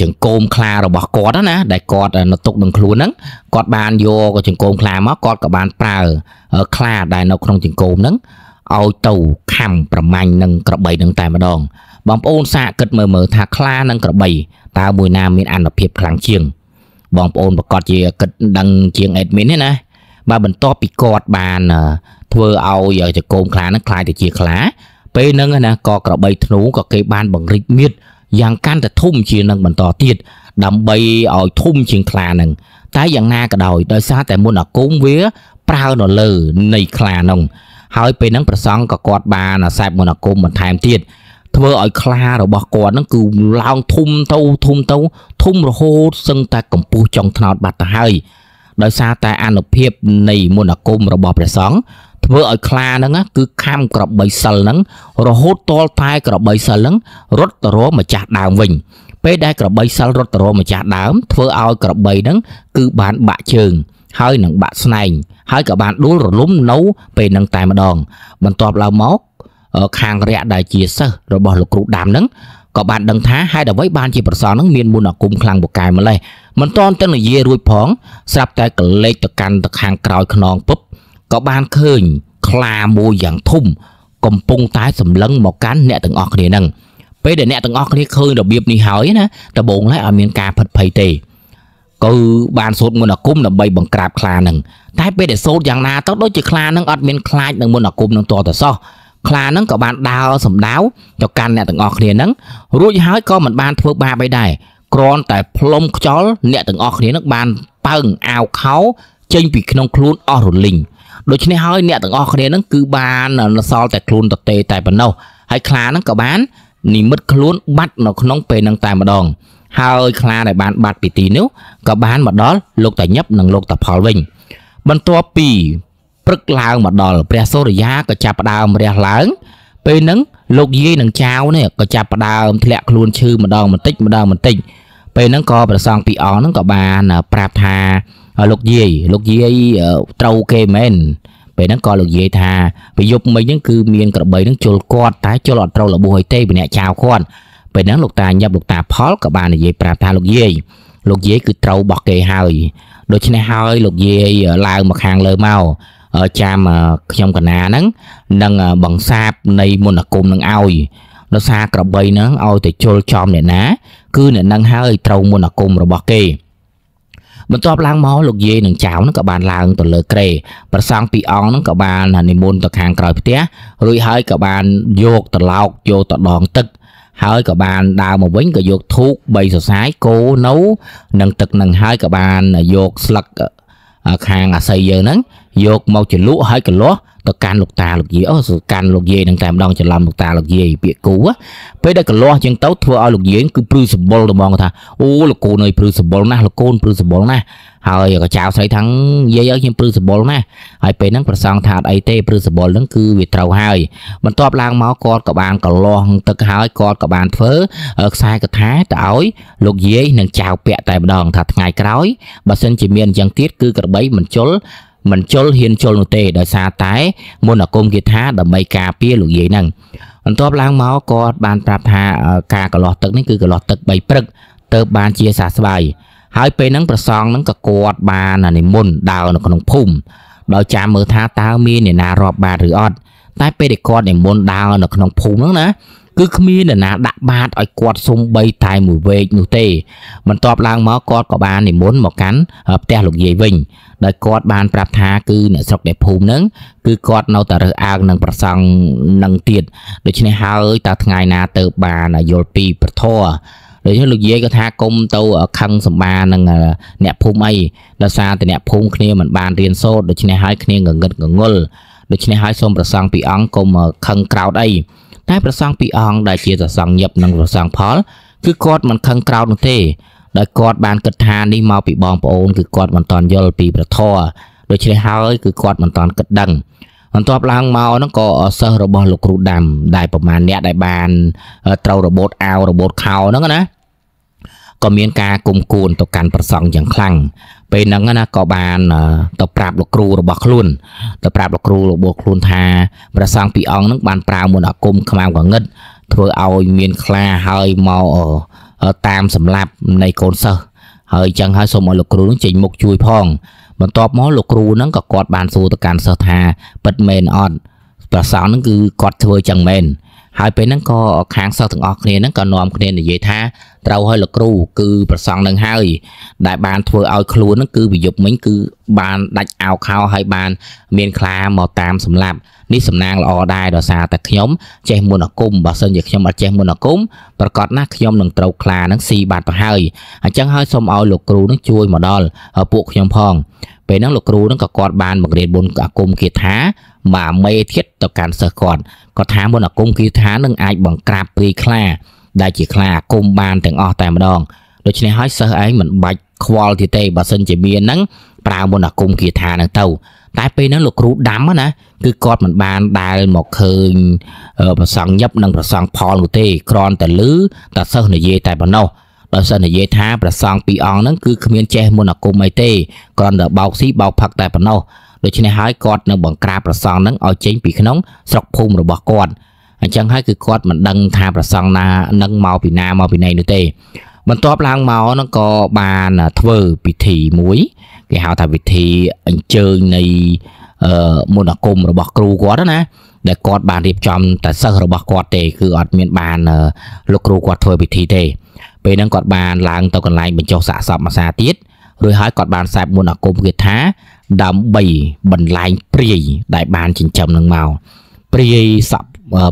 ចង្គោមខ្លារបស់គាត់ណាដែលគាត់នៅទុកនឹងខ្លួនហ្នឹងគាត់បានយកចង្គោមខ្លាមកគាត់ក៏បានប្រើខ្លាដែលនៅ ក្នុងចង្គោមហ្នឹងឲ្យទៅខំប្រមាញ់នឹងក្របីនឹងតែម្ដងបងប្អូនសាកគិតមើលមើលថាខ្លានិងក្របីតើមួយណាមានអានុភាពខ្លាំងជាង បងប្អូនប្រកាសជាគិតដឹងជាងអេដមីនទេណាបាទបន្ទាប់ពីគាត់បាន ធ្វើឲ្យចកូមខ្លានឹងខ្លាយទៅជាខ្លាពេលហ្នឹងណាក៏ក្របីធ្នូក៏គេបានបង្រិចមៀតយ៉ាងកាន់តែធំជាងនឹងបន្តទៀតដើម្បីឲ្យធំជាងខ្លានឹង តែយ៉ាងណាក៏ដោយដោយសារតែមុនអាគមវាប្រើនៅលើនៃខ្លានោះហើយពេលហ្នឹងប្រសង់ក៏គាត់បានខ្សែមុនអាគមបន្ថែមទៀតធ្វើឲ្យខ្លារបស់គាត់ហ្នឹងគឺឡើងធុំទៅធុំទៅធុំរហូតសឹងតែកម្ពស់ចុងថ្នោតបាត់ទៅហើយដោយសារតែអនុភាពនៃមន្តអាគមរបស់ព្រះសង្ឃធ្វើឲ្យខ្លាហ្នឹងគឺខំក្របីសិលហ្នឹងរហូតតលតែក្របីសិលហ្នឹងរត់ទៅរកម្ចាស់ដើមវិញ ពេលដែលក្របីសិលរត់ទៅរកម្ចាស់ដើមធ្វើឲ្យក្របីហ្នឹងគឺបានបាក់ជើងហើយនឹងបាក់ស្នែងហើយក៏បានដួលរលំនៅ ពេលនឹងតែម្ដងបន្ទាប់ឡើងមកខាងរយៈដែលជាសិស្សរបស់លោកគ្រូដាមហ្នឹងក៏បានដឹងថាហេតុអ្វីបានជាប្រសងនឹងមានមុនអាគមខ្លាំងបកែម្លេះមិនតន់ទៅនិយាយរួចផងស្រាប់តែកលេចទៅកាន់ទៅខាងក្រោយខ្នងពុបក៏បានឃើញខ្លាមួយយ៉ាងធំកំពុងតែសម្លឹងមកកាន់អ្នកទាំងអស់គ្នានឹងពេលដែលអ្នកទាំងអស់គ្នាឃើញរបៀបនេះហើយណាដបងឡើយអត់មានការផិតភ័យទេគឺបានសូត្រមន្តអាគមដើម្បីបង្ក្រាបខ្លានឹងតែពេលដែលសូត្រយ៉ាងណាទៅដូចជាខ្លានឹងអត់មានខ្លាចនឹងមន្តអាគមនឹងតតសោះខ្លានឹងក៏បានដើរសំដៅទៅកាន់អ្នកទាំងអស់គ្នានឹងរួចហើយក៏មិនបានធ្វើបាបអីដែរគ្រាន់តែផ្លុំខ្យល់អ្នកទាំងអស់គ្នានឹងបានប៉ើងអាវខោ ចេញ ពីក្នុងខ្លួនអស់រលីងដូច្នេះហើយអ្នកទាំងអស់គ្នានឹងគឺបានសល់តែខ្លួនតទេតែប៉ុណ្ណោះហើយខ្លានឹងក៏បាននិមិត្តខ្លួនបាត់នៅក្នុងពេលនឹងតែម្ដង ហើយខ្លាដែលបានបាត់ពីទីនោះក៏បានមកដល់លោកតាញឹបនិងលោកតាផលវិញបន្ទាប់ពីព្រឹកឡើងមកដល់ព្រះសូរិយាក៏ចាប់ផ្ដើមរះឡើង ពេលហ្នឹងលោកយាយនឹងចៅនេះក៏ចាប់ផ្ដើមធ្លាក់ខ្លួនឈឺម្ដងបន្តិចម្ដងបន្តិចពេលហ្នឹងក៏ប្រសងពីអង្គហ្នឹងក៏បានប្រាប់ថាលោកយាយលោកយាយត្រូវគេមែនពេលហ្នឹងក៏លោកយាយថាប្រយុបមិញហ្នឹងគឺមានក្របីហ្នឹងជុលគាត់តែជុលអត់ត្រូវលបុះអីទេម្នាក់ចៅគាត់ពេលហ្នឹងលោកតាញាប់លោកតា ផលក៏បាននិយាយប្រាប់ថាលោកយាយលោកយាយគឺត្រូវរបស់គេហើយ ដូច្នេះហើយលោកយាយឡើងមកខាងលើមកចាំខ្ញុំកណាហ្នឹងនឹងបង្សាបនៃមុនអាគមនឹងឲ្យដោយសារក្របីហ្នឹងឲ្យទៅជុលចំអ្នកណា គឺអ្នកនឹងហើយត្រូវមុនអាគមរបស់គេបន្ទាប់ឡើងមកលោកយាយនឹងចៅនឹងក៏បានឡើងទៅលើក្រេប្រសង់ពីរអង្គនឹងក៏បាននិមន្តទៅខាងក្រោយផ្ទះរួចហើយក៏បានយកត្រឡោកយកទៅដងទឹកហើយក៏បានដើរមកវិញក៏យកធូប3សរសៃគោនៅនឹងទឹកនឹងហើយក៏បានយកស្លឹកខាងអាស័យយើងហ្នឹងយកមកចលក់ហើយក្លាស់ក៏កាន់លោកតាលោកយាយអូកាន់លោកយាយនឹងតែម្ដងច្រឡំលោកតាលោកយាយពាក្យគូពេលដែលកលាស់ចឹងទៅធ្វើឲ្យលោកយាយគឺព្រឺសម្បុរហ្មងថាអូលោកកូនអើយព្រឺសម្បុរណាស់លោកកូនព្រឺសម្បុរណាស់ហើយក៏ចៅស្រីថាំងយាយអើយខ្ញុំព្រឺសម្បុរណាស់ហើយពេលហ្នឹងប្រសងថាអត់អីទេព្រឺសម្បុរហ្នឹងគឺវាត្រូវហើយបន្ទាប់ឡើងមកគាត់ក៏បានកលាស់ទឹកហើយគាត់ក៏បានធ្វើខ្សែកថាទៅឲ្យលោកយាយនឹងចៅពាក់តែម្ដងថាថ្ងៃក្រោយបើសិនជាមានអញ្ចឹងទៀតគឺក្របីមិនជុលមិនជុលហ៊ានជុលនោះទេដោយសារតែមន្តអាគមគេថាដើម្បីការពារលោកយាយហ្នឹងបន្ទាប់ឡើងមកគាត់បានប្រាប់ថា ការកន្លោះទឹកនេះគឺកន្លោះទឹក3ព្រឹកទៅបានជាសះស្បើយហើយពេលហ្នឹងប្រសងហ្នឹងក៏គាត់បាននិមន្តដើរនៅក្នុងភូមិដោយចាំមើលថាតើមានអ្នកណារាប់បាតឬអត់តែពេលដែលគាត់និមន្តដើរនៅក្នុងភូមិហ្នឹងណា គឺគ្មានអ្នកណាដាក់បាតឲ្យគាត់សុំបីតែមួយវែកនោះទេ បន្ទាប់ឡើងមកគាត់ក៏បាននិមន្តមកកាន់ផ្ទះលោកយាយវិញដោយគាត់បានប្រាប់ថាគឺអ្នកស្រុកអ្នកភូមិហ្នឹងគឺគាត់នៅតែរើសអើងនឹងប្រសង់នឹងទៀតដូច្នេះហើយតើថ្ងៃណាទៅបានយល់ពីប្រធរដូច្នេះលោកយាយក៏ថាគុំទៅខឹងសម្បានឹងអ្នកភូមិអីដោយសារតែអ្នកភូមិគ្នាមិនបានរៀនសូត្រដូច្នេះហើយគ្នាងងឹតងងុលដូច្នេះហើយសូមប្រសង់ពីអង្គគុំខឹងក្រោតអីតែ ប្រសង់ពីអង្គដែលជាប្រសង់ញឹបនិងប្រសង់ផលគឺគាត់មិនខឹងក្រោតនោះទេដោយគាត់បានគិតថានេះមកពីបងប្អូនគឺគាត់មិនទាន់យល់ពីប្រធរដូច្នេះហើយគឺគាត់មិនទាន់គិតដឹង បន្ទាប់ឡើងមកហ្នឹងក៏សិស្សរបស់លោកគ្រូដាំដែលប្រមាណអ្នកដែលបានត្រូវរបូតអាវរបូតខោហ្នឹងណាក៏មានការគុំគួនទៅកាន់ប្រសង់យ៉ាងខ្លាំងពេលហ្នឹងណាក៏បានទៅប្រាប់លោកគ្រូរបស់ខ្លួនទៅប្រាប់លោកគ្រូរបស់ខ្លួនថាប្រសង់ពីរអង្គហ្នឹងបានប្រើមន្តអាគមខ្មៅកងឹតធ្វើឲ្យមានខ្លាហើយមកតាមសម្លាប់នៃកូនសិស្សហើយអញ្ចឹងហើយសូមឲ្យលោកគ្រូនឹងចេញមុខជួយផង បន្ទាប់មកលោកគ្រូនឹងក៏គាត់បានសួរទៅកាន់សិស្សថាពិតមែនអត់ប្រសោននឹងគឺគាត់ធ្វើអញ្ចឹងមែនហើយពេលហ្នឹងក៏ខាងសិស្សទាំងអស់គ្នាហ្នឹងក៏នាំគ្នានិយាយថាត្រូវឲ្យលោកគ្រូ គឺប្រសង់នឹងហើយ ដែលបានធ្វើឲ្យខ្លួនហ្នឹងគឺវិយុបមិញគឺបានដាច់អោខោហើយបាន មានខ្លាមកតាមសម្លាប់នេះសំណាងល្អដែរដោយសារតែខ្ញុំចេះមន្តអាគមបើសិនជាខ្ញុំអត់ចេះមន្តអាគមប្រកាសណាខ្ញុំនឹងត្រូវខ្លានឹងស៊ីបាត់ទៅហើយអញ្ចឹងហើយសូមឲ្យលោកគ្រូនឹងជួយមកដល់ពួកខ្ញុំផងពេលហ្នឹងលោកគ្រូនឹងក៏គាត់បានបង្រៀនបុណ្យអាគមគាថាមកមេធិតទៅកាន់សិស្សគាត់គាត់ថាបុណ្យអាគមគាថានឹងអាចបង្ក្រាបព្រីខ្លាដែលជាខ្លាអាគមបានទាំងអស់តែម្ដងដូច្នេះហើយសិស្សឯងមិនបាច់ខ្វល់ទៀតទេបើសិនជាមានហ្នឹងប្រើមុនអាគមគាថាហ្នឹងទៅតែពេលហ្នឹងលោកគ្រូដាំណាគឺគាត់មិនបានដែលមកឃើញប្រសងញឹបនិងប្រសងផលនោះទេគ្រាន់តែឮតែសិស្សនិយាយតែប៉ុណ្ណោះដោយសិននិយាយថាប្រសងពីរអង្គហ្នឹងគឺគ្មានចេះមុនអាគមអីទេគ្រាន់តែបោកស៊ីបោកផឹកតែប៉ុណ្ណោះដូច្នេះហើយគាត់នៅបង្ក្រាបប្រសងហ្នឹងឲ្យចេញពីក្នុងស្រុកភូមិរបស់គាត់អញ្ចឹងហើយគឺគាត់មិនដឹងថាប្រសងណានឹងមកពីណាមកពីណីនោះទេ បន្ទាប់ឡើងមកហ្នឹងក៏បានធ្វើពិធីមួយគេហៅថាវិធីអញ្ជើញនៃមន្តអាគមរបស់គ្រូគាត់ណាដែលគាត់បានរៀបចំ តែសិស្សរបស់គាត់ទេគឺអត់មានបានលោកគ្រូគាត់ធ្វើពិធីទេ ពេលហ្នឹងគាត់បានឡើងទៅកន្លែងបញ្ចុះសាកសពមួយសាទៀតរួចហើយគាត់បានសែបមន្តអាគមគេថាដើម្បីបន្លែងព្រាយដែលបានចិញ្ចឹមនឹងមកព្រាយសព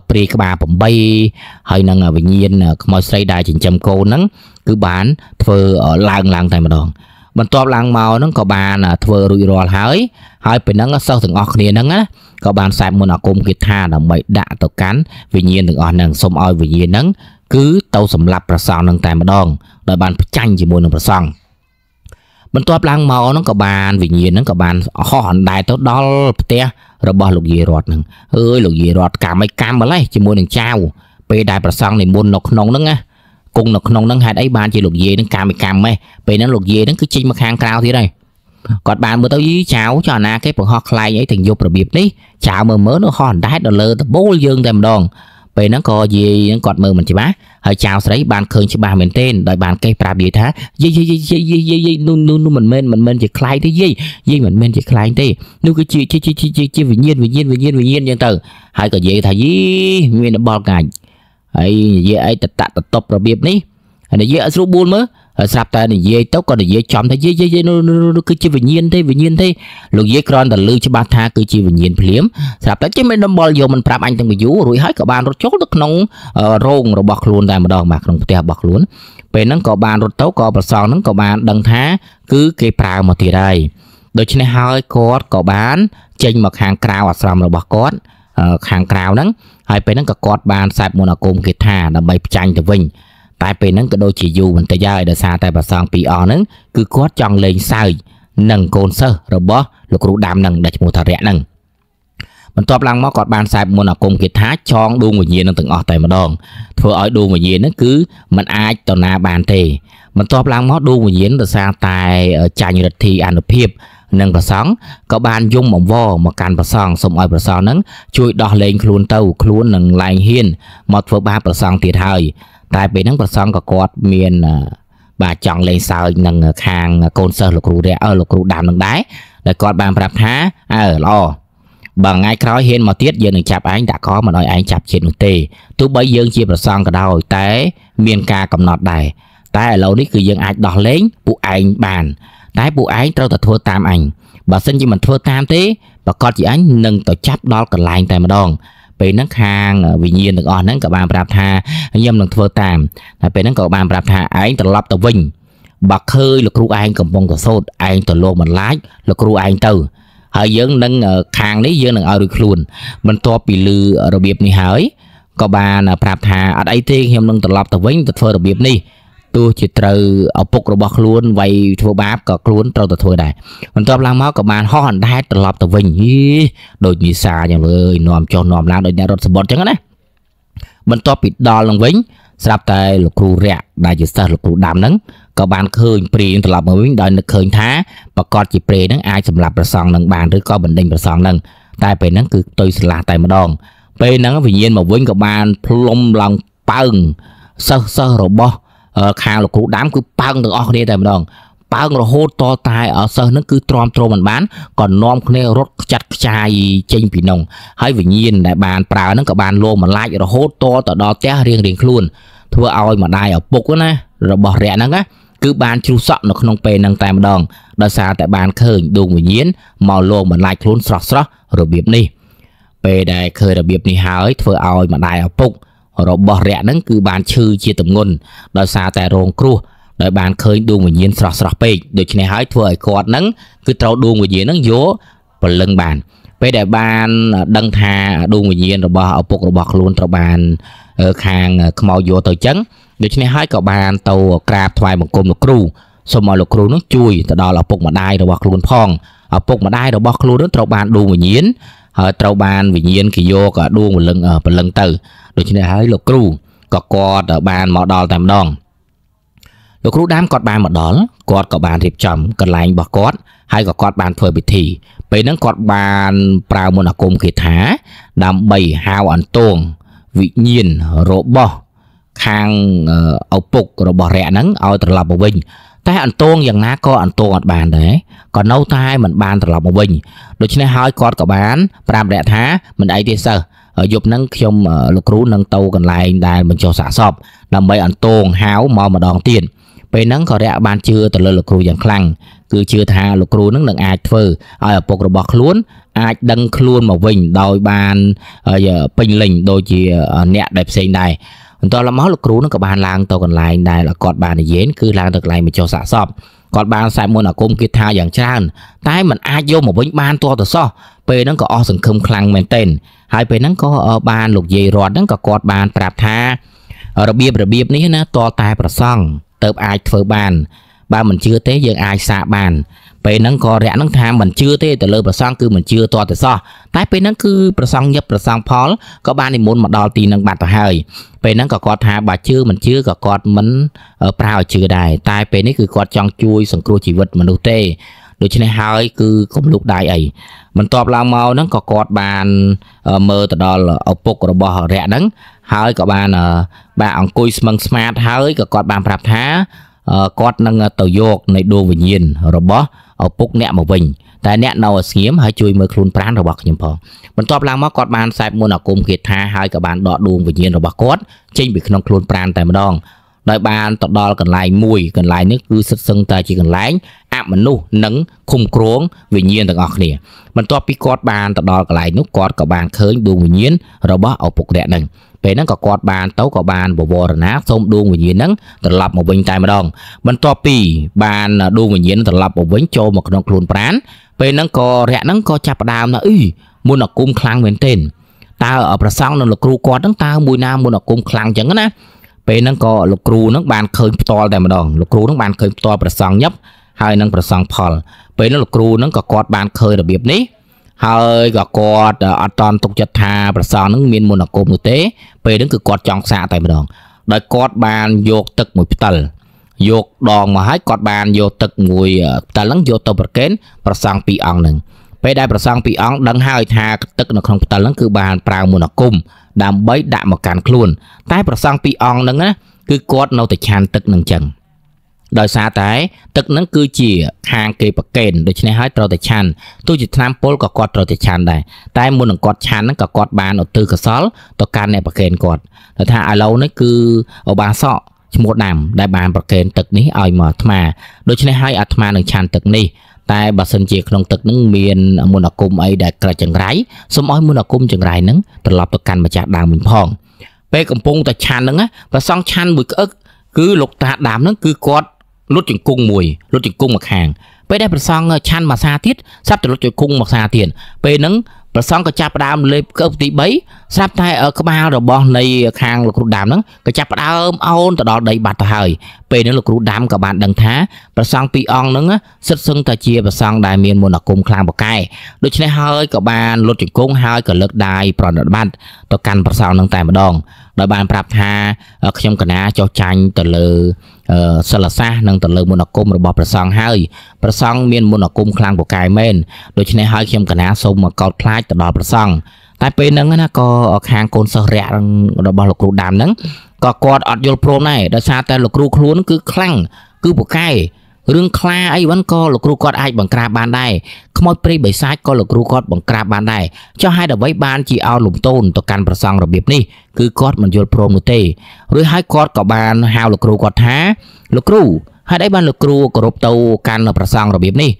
ព្រាយក្បាល8ហើយនឹងវិញ្ញាណខ្មោចស្រីដែលចិញ្ចឹមកូនហ្នឹងគឺបានធ្វើឡើងឡើងតែម្ដងបន្ទាប់ឡើងមកហ្នឹងក៏បានធ្វើរួចរាល់ហើយ ហើយពេលហ្នឹងសិស្សទាំងអស់គ្នាហ្នឹងណាក៏បានសែបមន្តអាគមគាថាដើម្បីដាក់ទៅកាន់វិញ្ញាណទាំងអស់ហ្នឹងសូមឲ្យវិញ្ញាណហ្នឹងគឺទៅសម្លាប់ប្រសងនឹង តែម្ដងដោយបានប្រចាញ់ជាមួយនឹងប្រសងបន្ទាប់ឡើងមកហ្នឹងក៏បានវិញ្ញាណហ្នឹងក៏បានហោះអណ្ដែតទៅដល់ផ្ទះរបស់លោកយាយរតហ្នឹងអើយលោកយាយរតកម្មអីកម្មម្លេះជាមួយនឹងចៅពេលដែលប្រសងនិមន្តនៅក្នុងហ្នឹងណាគង់នៅក្នុងហ្នឹងហេតុអីបានជាលោកយាយនឹងកាមកម្មហេះពេលហ្នឹងលោកយាយហ្នឹងគឺចេញមកខាងក្រៅទៀតហើយគាត់បានមើលទៅយីចៅចៅអាណាគេបង្ហោះខ្លែងអីទាំងយប់របៀបនេះចៅមើលមើលនោះហោះអណ្ដែតដល់លើដបូលយើងតែម្ដងពេលហ្នឹងក៏យាយហ្នឹងគាត់មើលមិនច្បាស់ហើយចៅស្រីបានឃើញច្បាស់មែនទែនដោយបានកេះប្រាប់យាយថាយាយយាយយាយយាយយាយយាយនោះនោះនោះមិនមែនមិនមែនជាខ្លែងទេយាយយាយមិនមែនជាខ្លែងទេនោះគឺជាជាជាជាវិញ្ញាណវិញ្ញាណវិញ្ញាណវិញ្ញាណយ៉ាងទៅហើយក៏យាយថាយីមានបល់កាច់ហើយនិយាយឯតតតតបរបៀបនេះហើយនិយាយឲ្យស្រួលបួលមើលស្រាប់តែនិយាយទៅក៏និយាយចំថាយាយយាយគឺជាវិញ្ញាណទេវិញ្ញាណទេលោកយាយគ្រាន់តែឮច្បាស់ថា គឺជាវិញ្ញាណភ្លាមស្រាប់តែជិះមិនដំបល់យកមិនប្រាប់អញទាំងយូររួចហើយក៏បានរត់ចូលទៅក្នុងរោងរបស់ខ្លួនតែម្ដងបាទក្នុងផ្ទះរបស់ខ្លួនពេលហ្នឹងក៏បានរត់ទៅក៏ប្រសងហ្នឹងក៏បានដឹងថា គឺគេប្រើមកទៀតហើយដូច្នេះហើយគាត់ក៏បាន ចេញមកខាងក្រៅអាស្រមរបស់គាត់ខាងក្រៅហ្នឹងហើយពេលហ្នឹងក៏គាត់បានសែបមន្តអាគមគេថាដើម្បីផ្ចាញ់ទៅវិញ តែពេលហ្នឹងក៏ដូចជាយូរបន្តិចហើយដោយសារតែប្រសងពីរអង្គហ្នឹងគឺគាត់ចង់លេងសើចនឹងកូនសិស្សរបស់លោកគ្រូដាមហ្នឹងដែលឈ្មោះថារៈហ្នឹងបន្ទាប់ឡើងមកគាត់បានសែបមន្តអាគមគេថាចងដួងវិញ្ញាណនឹងទាំងអស់តែម្ដងធ្វើឲ្យដួងវិញ្ញាណហ្នឹងគឺมันអាចតណាបានទេ បន្ទាប់ឡើងមកដួងវិញ្ញាណដោយសារតែចាញ់រិទ្ធីអនុភាពនិងប្រសង់ក៏បានយំអង្វរមកកាន់ប្រសង់សូមឲ្យប្រសង់នឹងជួយដោះលែងខ្លួនទៅខ្លួននឹងឡែងហ៊ានមកធ្វើបាបប្រសង់ទៀតហើយតែពេលហ្នឹងប្រសង់ក៏គាត់មានបាទចង់លេងសើចនឹង ខាងកូនសិស្សលោកគ្រូរះអើលោកគ្រូដាមនឹងដែរដែលគាត់បានប្រាប់ថាអើល្អបើថ្ងៃក្រោយហ៊ានមកទៀតយើងនឹងចាប់ឯងដាក់កមិនឲ្យឯងចាប់ជាតិនោះទេទោះបីយើងជាប្រសង់ក៏ដោយតែមានការកំណត់ដែរតែឥឡូវនេះគឺយើងអាចដោះលែងពួកឯងបានតែពួកឯងត្រូវតែធ្វើតាមអញបើសិនជាមិនធ្វើតាមទេប្រកាសជាអញនឹងទៅចាប់ដល់កន្លែងតែម្ដងពេលហ្នឹងខាងវិញ្ញាណទាំងអស់ហ្នឹងក៏បានប្រាប់ថាខ្ញុំនឹងធ្វើតាមតែពេលហ្នឹងក៏បានប្រាប់ថាឯងត្រឡប់ទៅវិញបើឃើញលោកគ្រូឯងកំពុងទៅសោតឯងទៅលោកបន្លាចលោកគ្រូឯងទៅហើយយើងនឹងខាងនេះយើងនឹងឲ្យរួចខ្លួនបន្ទាប់ពីលឺរបៀបនេះហើយក៏បានប្រាប់ថាអត់អីទេខ្ញុំនឹងត្រឡប់ទៅវិញទៅធ្វើរបៀបនេះទោះជាត្រូវឪពុករបស់ខ្លួនវាយធ្វើបាបក៏ខ្លួនត្រូវតែធ្វើដែរបន្ទាប់ឡើងមកក៏បានហោះអណ្ដែតត្រឡប់ទៅវិញហីដូចនីសាអញ្ចឹងលើយនាំចុះនាំឡើងដោយអ្នករត់សបត់អញ្ចឹងណាបន្ទាប់ពីដល់នឹងវិញស្រាប់តែលោកគ្រូរៈដែលជាសិស្សលោកគ្រូដាំហ្នឹងក៏បានឃើញព្រាងត្រឡប់មកវិញដោយនឹកឃើញថាប្រកាសជាព្រេហ្នឹងអាចសម្លាប់ប្រសងនឹងបានឬក៏បណ្ដេញប្រសងនឹងតែពេលហ្នឹងគឺទុយស្លាតែម្ដង ពេលហ្នឹងវិញ្ញាណមកវិញក៏បានភ្លុំឡើងប៉ើងសិស្សសិស្សរបស់ខាងលោកគ្រូដាំគឺប៉ើងទាំងអស់គ្នាតែម្ដងប៉ើងរហូតតតែសិស្សនឹងគឺទ្រាំទ្រមិនបានក៏នាំគ្នារត់ខ្ចាត់ខ្ចាយចេញពីនងហើយវិញ្ញាណដែលបានប្រើនឹងក៏បានលោមលាចរហូតតទៅដល់ផ្ទះរៀងរៀងខ្លួនធ្វើឲ្យម្ដាយឪពុកណា របស់រៈហ្នឹងណាគឺបានជ្រុះសក់នៅក្នុងពេលហ្នឹងតែម្ដងដោយសារតែ បានឃើញដួងវិញ្ញាណមកលោមលាចខ្លួនស្រស់ស្រស់របៀបនេះពេលដែលឃើញរបៀបនេះហើយធ្វើឲ្យម្ដាយឪពុករបស់រយៈហ្នឹងគឺបានឈឺជាទម្ងន់ដោយសារតែរងគ្រោះដោយបានឃើញដួងវិញ្ញាណស្រស់ស្រស់ពេកដូច្នេះហើយធ្វើឲ្យគាត់ហ្នឹងគឺត្រូវដួងវិញ្ញាណហ្នឹងយកព្រលឹងបាន ពេលដែលបានដឹងថាដួងវិញ្ញាណរបស់ឪពុករបស់ខ្លួនត្រូវបានខាងខ្មោចយកទៅចឹងដូច្នេះហើយក៏បានទៅក្រាបថ្វាយបង្គំលោកគ្រូសូមឲ្យលោកគ្រូនឹងជួយទៅដល់ឪពុកម្ដាយរបស់ខ្លួនផងឪពុកម្ដាយរបស់ខ្លួននឹងត្រូវបានដួងវិញ្ញាណហើយត្រូវបានវិញ្ញាណគេយកដួងព្រលឹងព្រលឹងទៅដូច្នេះហើយលោកគ្រូក៏គាត់បានមកដល់តែម្ដងលោកគ្រូដាមគាត់បានមកដល់គាត់ក៏បានរៀបចំកន្លែងរបស់គាត់ហើយក៏គាត់បានធ្វើពិធី ពេលហ្នឹងគាត់បានប្រើមន្តអាគមគេថា ដើម្បីហៅអន្ទងវិញ្ញាណរបស់ខាងឪពុករបស់រៈហ្នឹងឲ្យត្រឡប់មកវិញតែអន្ទងយ៉ាងណាក៏អន្ទងអត់បានដែរក៏នៅតែមិនបានត្រឡប់មកវិញដូច្នេះហើយគាត់ក៏បានប្រាប់រៈថាមិនអីទេសិស្សយប់ហ្នឹងខ្ញុំលោកគ្រូនឹងទៅកន្លែងដែលបញ្ចុះសាកសពដើម្បីអន្តងហាវមកម្ដងទៀតពេលហ្នឹងក៏រះបានជឿទៅលើលោកគ្រូយ៉ាងខ្លាំងគឺជឿថាលោកគ្រូនឹងនឹងអាចធ្វើឲ្យឪពុករបស់ខ្លួន អាចដឹងខ្លួនមកវិញដោយបានពេញលេញដូចជាអ្នកដែលផ្សេងដែរបន្តឡមកលោកគ្រូនឹងក៏បានឡើងទៅកន្លែងដែលគាត់បាននិយាយគឺឡើងទៅកន្លែងបញ្ចុះសាកសពគាត់បានខ្សែមុនអាគមគេថាយ៉ាងច្រើនតែมันអាចយកមកវិញបានទាល់តែសោះពេលហ្នឹងក៏អស់សង្ឃឹមខ្លាំងមែនទែនហើយពេលហ្នឹងក៏បានលោកយាយរតហ្នឹងក៏គាត់បានប្រាប់ថារបៀបរបៀបនេះណាតតែ ប្រសង់ទៅអាចធ្វើបានបើមិនជឿទេយើងអាចសាកបានពេលហ្នឹងក៏រៈហ្នឹងថាមិនជឿទេទៅលើប្រសង់គឺមិនជឿតតែសោះតែពេលហ្នឹងគឺប្រសង់យឹបប្រសង់ផលក៏បាននិមន្តមកដល់ទីហ្នឹងបាត់ទៅហើយពេលហ្នឹងក៏គាត់ថាបើជឿមិនជឿក៏គាត់មិនប្រើឲ្យជឿដែរតែ ពេលនេះគឺគាត់ចង់ជួយ សង្គ្រោះជីវិតមនុស្សទេ ដូច្នេះហើយគឺកុំលូកដៃអីបន្ទាប់ឡើងមកហ្នឹងក៏គាត់បានមើលទៅដល់ឪពុករបស់រៈហ្នឹងហើយក៏បានបាទអង្គុយស្មឹងស្មាតហើយក៏គាត់បានប្រាប់ថាគាត់នឹងទៅយក នៃដួងវិញ្ញាណរបស់ឪពុកអ្នកមកវិញតែអ្នកនៅស្ងៀមហើយជួយមើលខ្លួនប្រានរបស់ខ្ញុំផងបន្ទាប់ឡើងមកគាត់បានខ្សែបមន្តអាគមគាថាហើយក៏បានដកដួងវិញ្ញាណរបស់គាត់ចេញពីក្នុងខ្លួនប្រានតែម្ដងដោយបានទៅដល់កន្លែងមួយកន្លែងនេះគឺសិតសឹងតែជាកន្លែងអមនុស្សនិងឃុំគ្រងវិញ្ញាណទាំងអស់គ្នាបន្ទាប់ពីគាត់បានទៅដល់កន្លែងនោះគាត់ក៏បានឃើញដួងវិញ្ញាណរបស់ឪពុកអ្នកនឹងពេលហ្នឹងក៏គាត់បានទៅក៏បានបវរណាសូមដួងវិញ្ញាណហ្នឹងត្រឡប់មកវិញតែម្ដង បន្ទាប់ពីបានដួងវិញ្ញាណត្រឡប់មកវិញចូលមកក្នុងខ្លួនប្រានពេលហ្នឹងក៏រយៈហ្នឹងក៏ចាប់ផ្ដើមថាអីមុនអាគមខ្លាំងមែនទែនតើប្រសង់នៅលោកគ្រូគាត់ហ្នឹងតើមួយណាមុនអាគមខ្លាំងចឹងណាពេលហ្នឹងក៏លោកគ្រូហ្នឹងបានឃើញផ្ទាល់តែម្ដងលោកគ្រូហ្នឹងបានឃើញផ្ទាល់ប្រសង់ញឹបហើយនឹងប្រសង់ផលពេលនោះលោកគ្រូហ្នឹងក៏គាត់បានឃើញរបៀបនេះហើយក៏គាត់អត់តន់ទុកចិត្តថាប្រសងនឹងមានមន្តអាគមនោះទេពេលហ្នឹងគឺគាត់ចង់សាកតែម្ដងដោយគាត់បានយកទឹកមួយផ្តិលយកដងមកហើយគាត់បានយកទឹកមួយផ្តិលហ្នឹងយកទៅប្រកេនប្រសងពីរអង្គហ្នឹងពេលដែលប្រសងពីរអង្គដឹងហើយ ថាទឹកនៅក្នុងផ្តិលហ្នឹងគឺបានប្រើ មន្តអាគមដើម្បីដាក់មកកាន់ខ្លួន តែប្រសងពីរអង្គហ្នឹងណាគឺគាត់នៅតែឆានទឹកនឹងចឹងដោយសារតែ ទឹកនឹងគឺជា ខាងគេប្រកេនដូច្នេះហើយត្រូវតែឆាន់ទោះជាឆ្នាំពលក៏គាត់ត្រូវតែឆាន់ដែរតែមុននឹងគាត់ឆាន់ហ្នឹងក៏គាត់បានឧទ្ទិសកុសលទៅកាន់អ្នកប្រកេនគាត់ទៅថាឥឡូវនេះគឺឧបាសកឈ្មោះដាំដែលបានប្រកេនទឹកនេះឲ្យមកអាត្មាដូច្នេះហើយអាត្មានឹងឆាន់ទឹកនេះតែបើសិនជាក្នុងទឹកនឹងមានមន្តអាគមអីដែលក្រាច់ចង្រៃសូមឲ្យមន្តអាគមចង្រៃនឹងត្រឡប់ទៅកាន់ម្ចាស់ដើមវិញផងពេលកំពុងតែឆាន់ហ្នឹងប្រសងឆាន់មួយក្អឹកគឺលោកតាដើមហ្នឹងគឺគាត់លុតជង្គង់មួយលុតជង្គង់មួយខាងពេលដែលព្រះសង្ឃឆាន់មួយសាទៀតស្រាប់តែលុតជង្គង់មួយសាទៀតពេលហ្នឹងព្រះសង្ឃក៏ចាប់ផ្ដើមលេបកើបទី3ស្រាប់តែក្បាលរបស់នៃខាងលោកគ្រូដាមហ្នឹងក៏ចាប់ផ្ដើមអោនទៅដល់ដីបាត់ទៅហើយពេលនោះលោកគ្រូដាំក៏បានដឹងថាប្រសង់ពីរអង្គហ្នឹងសិតសឹងតែជាប្រសង់ដែលមានមន្តអាគមខ្លាំងបកែដូច្នេះហើយក៏បានលុតជង្គង់ហើយក៏លើកដៃប្រណិប័តទៅកាន់ប្រសង់ហ្នឹងតែម្ដងដោយបានប្រាប់ថាខ្ញុំកណាចោះចាញ់ទៅលើសិលសាស្ត្រនិងទៅលើមន្តអាគមរបស់ព្រះសង្ឃហើយព្រះសង្ឃមានមន្តអាគមខ្លាំងពូកែមែនដូច្នេះហើយខ្ញុំកណាសូមមកកោតខ្លាចទៅដល់ព្រះសង្ឃតែពេលហ្នឹង ណាក៏ខាងកូនសិស្សរៈរបស់លោកគ្រូដាមហ្នឹងក៏គាត់អត់យល់ព្រមដែរដោយសារតែលោកគ្រូខ្លួនគឺខ្លាំងគឺពូកែរឿងខ្លាអីវ៉ាន់ក៏លោកគ្រូគាត់អាចបង្ក្រាបបានដែរខ្មោចព្រៃបិសាចក៏លោកគ្រូគាត់បង្ក្រាបបានដែរចុះហេតុអ្វីបានជាឲ្យលំទោនទៅកាន់ប្រសង់របៀបនេះគឺគាត់មិនយល់ព្រមនោះទេរួចហើយគាត់ក៏បានហៅលោកគ្រូគាត់ថាលោកគ្រូហេតុអីបានលោកគ្រូគោរពទៅកាន់ប្រសង់របៀបនេះ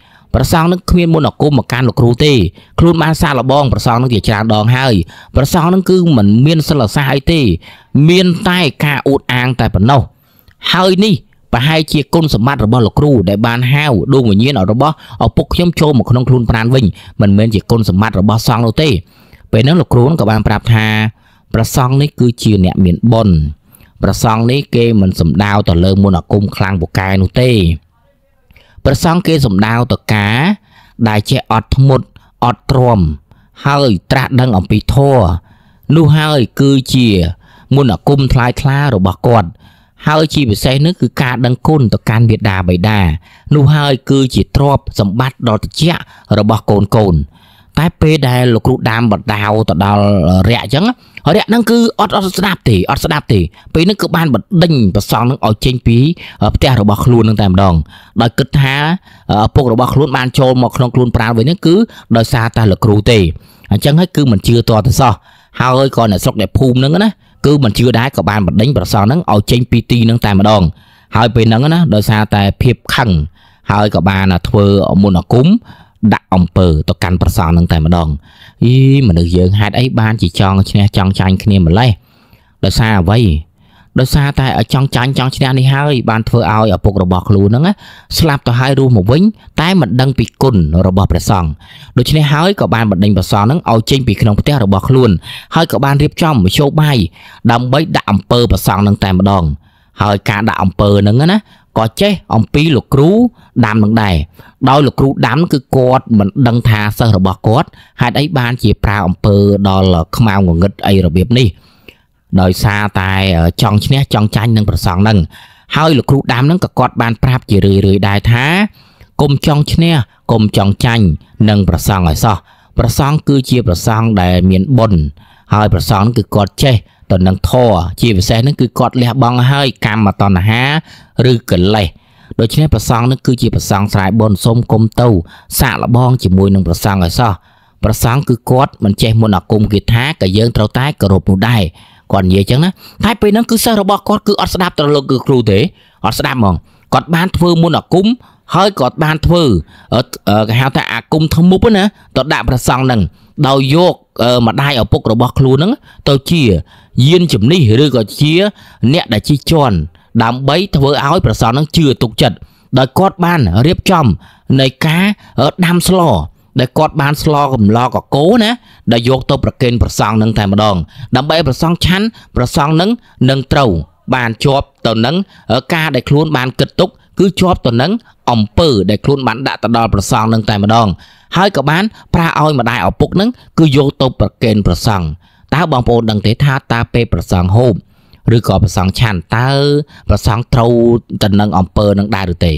ប្រសងនឹងគ្មានមន្តអាគមមកកាន់លោកគ្រូទេខ្លួនបានសាកល្បងប្រសងនឹងជាច្រើនដងហើយប្រសងនឹងគឺមិនមានសិលសាស្ត្រអីទេមានតែការអួតអាងតែប៉ុណ្ណោះហើយនេះប្រហែលជាគុណសម្បត្តិរបស់លោកគ្រូដែលបានហៅដួងវិញ្ញាណរបស់ឪពុកខ្ញុំចូលមកក្នុងខ្លួនប្រានវិញមិនមែនជាគុណសម្បត្តិរបស់សង្ឃនោះទេពេលនោះលោកគ្រូក៏បានប្រាប់ថាប្រសងនេះគឺជាអ្នកមានបុណ្យប្រសងនេះគេមិនសំដៅទៅលើមន្តអាគមខ្លាំងពូកែនោះទេព្រះសង្ឃគេសំដៅទៅការដែលចេះអត់ធ្មត់អត់ទ្រាំហើយត្រាស់ដឹងអំពីធម៌នោះហើយគឺជា មុនអាគមថ្លៃថ្លារបស់គាត់ហើយជាពិសេសនោះគឺការដឹងគុណទៅកាន់មេដាបៃតានោះហើយគឺជាទ្រព្យសម្បត្តិដ៏ត្រជាក់របស់កូនកូនតែពេលដែលលោកគ្រូដាមបដាវទៅដល់រយៈអញ្ចឹងរយៈហ្នឹងគឺអត់អត់ស្ដាប់ទេអត់ស្ដាប់ទេពេលហ្នឹងគឺបានបដិញប្រសងហ្នឹងឲ្យចេញពីផ្ទះរបស់ខ្លួនហ្នឹងតែម្ដងដោយគិតថាឪពុករបស់ខ្លួនបានចូលមកក្នុងខ្លួនប្រាណវិញហ្នឹងគឺដោយសារតែលោកគ្រូទេអញ្ចឹងហើយគឺមិនជឿតទៅសោះហើយក៏អ្នកស្រុកអ្នកភូមិហ្នឹងណាគឺមិនជឿដែរក៏បានបដិញប្រសងហ្នឹងឲ្យចេញពីទីហ្នឹងតែម្ដង ហើយពេលហ្នឹងណាដោយសារតែភាពខឹងហើយក៏បាន ធ្វើមុនអាគមដាក់អំពើទៅកាន់ប្រសងនឹងតែម្ដងអីមនុស្សយើងហេតុអីបានជាចង់ឈ្នះចង់ចាញ់គ្នាម្លេះដោយសារអ្វីដោយសារតែ ចង់ចាញ់ចង់ឈ្នះនេះហើយបានធ្វើឲ្យឪពុករបស់ខ្លួនហ្នឹងស្លាប់ទៅហើយរស់មកវិញតែមិនដឹងពីគុណរបស់ព្រះសង្ឃដូច្នេះហើយក៏បានបណ្ដេញព្រះសង្ឃហ្នឹងឲ្យចេញពីក្នុងផ្ទះរបស់ខ្លួនហើយក៏បានរៀបចំមធ្យោបាយដើម្បីដាក់អំពើព្រះសង្ឃហ្នឹងតែម្ដង ហើយ ការដាក់អំពើហ្នឹងណាក៏ចេះអំពីលោកគ្រូដាំនឹងដែរដោយលោកគ្រូដាំគឺគាត់មិនដឹងថាសិស្សរបស់គាត់ហេតុអីបានជាប្រើអំពើដល់ខ្មៅងងឹតអីរបៀបនេះដោយសារតែ ចង់ឈ្នះចង់ចាញ់នឹងប្រសងនឹងហើយលោកគ្រូដាំនឹងក៏គាត់បានប្រាប់ជារឿយរឿយដែរថាកុំចង់ឈ្នះកុំចង់ចាញ់នឹងប្រសងឲ្យសោះប្រសងគឺជាប្រសងដែលមានបុណ្យហើយប្រសងគឺគាត់ចេះទៅនឹងធរជាពិសេសនឹងគឺគាត់លះបង់ហើយកម្មតណ្ហាឬកិលេសដូច្នេះប្រសង់នឹងគឺជាប្រសង់ស្រ័យបនសុំគុំទៅសាក់លបងជាមួយនឹងប្រសង់ឲ្យសោះប្រសង់គឺគាត់មិនចេះមុនអាគមគេថាក៏យើងត្រូវតែគោរពនោះដែរគាត់និយាយចឹងណាតែពេលហ្នឹងគឺសិស្សរបស់គាត់គឺអត់ស្ដាប់ត្រឡប់គឺគ្រូទេអត់ស្ដាប់ហ្មងគាត់បានធ្វើមុនអាគមហើយគាត់បានធ្វើគេហៅថាអាគមធមុបណាទៅដាក់ប្រសង់ហ្នឹងដោយយកម្ដាយឪពុករបស់ខ្លួនហ្នឹងទៅជាយានជំនិះឬក៏ជាអ្នកដែលជិះជាន់ដើម្បីធ្វើឲ្យប្រសននឹងជឿទុកចិត្តដោយគាត់បានរៀបចំនៃការដាំស្ល ដែលគាត់បានស្លកំឡកកោណាដែលយកទៅប្រគេនប្រសង់នឹងតែម្ដងដើម្បីប្រសង់ឆាន់ប្រសង់នឹងនឹងត្រូវបានជាប់ទៅនឹងការដែលខ្លួនបានគិតទុកគឺជាប់ទៅនឹងអំពើដែលខ្លួនបានដាក់ទៅដល់ប្រសងនឹងតែម្ដង ហើយក៏បាន ប្រាឲ្យម្ដាយឪពុកនឹងគឺយកទៅប្រកេនប្រសងតើបងប្អូនដឹងទេថាតើពេលប្រសងហូប ឬក៏ប្រសងឆាន់តើប្រសងត្រូវទៅនឹងអំពើនឹងដែរឬទេ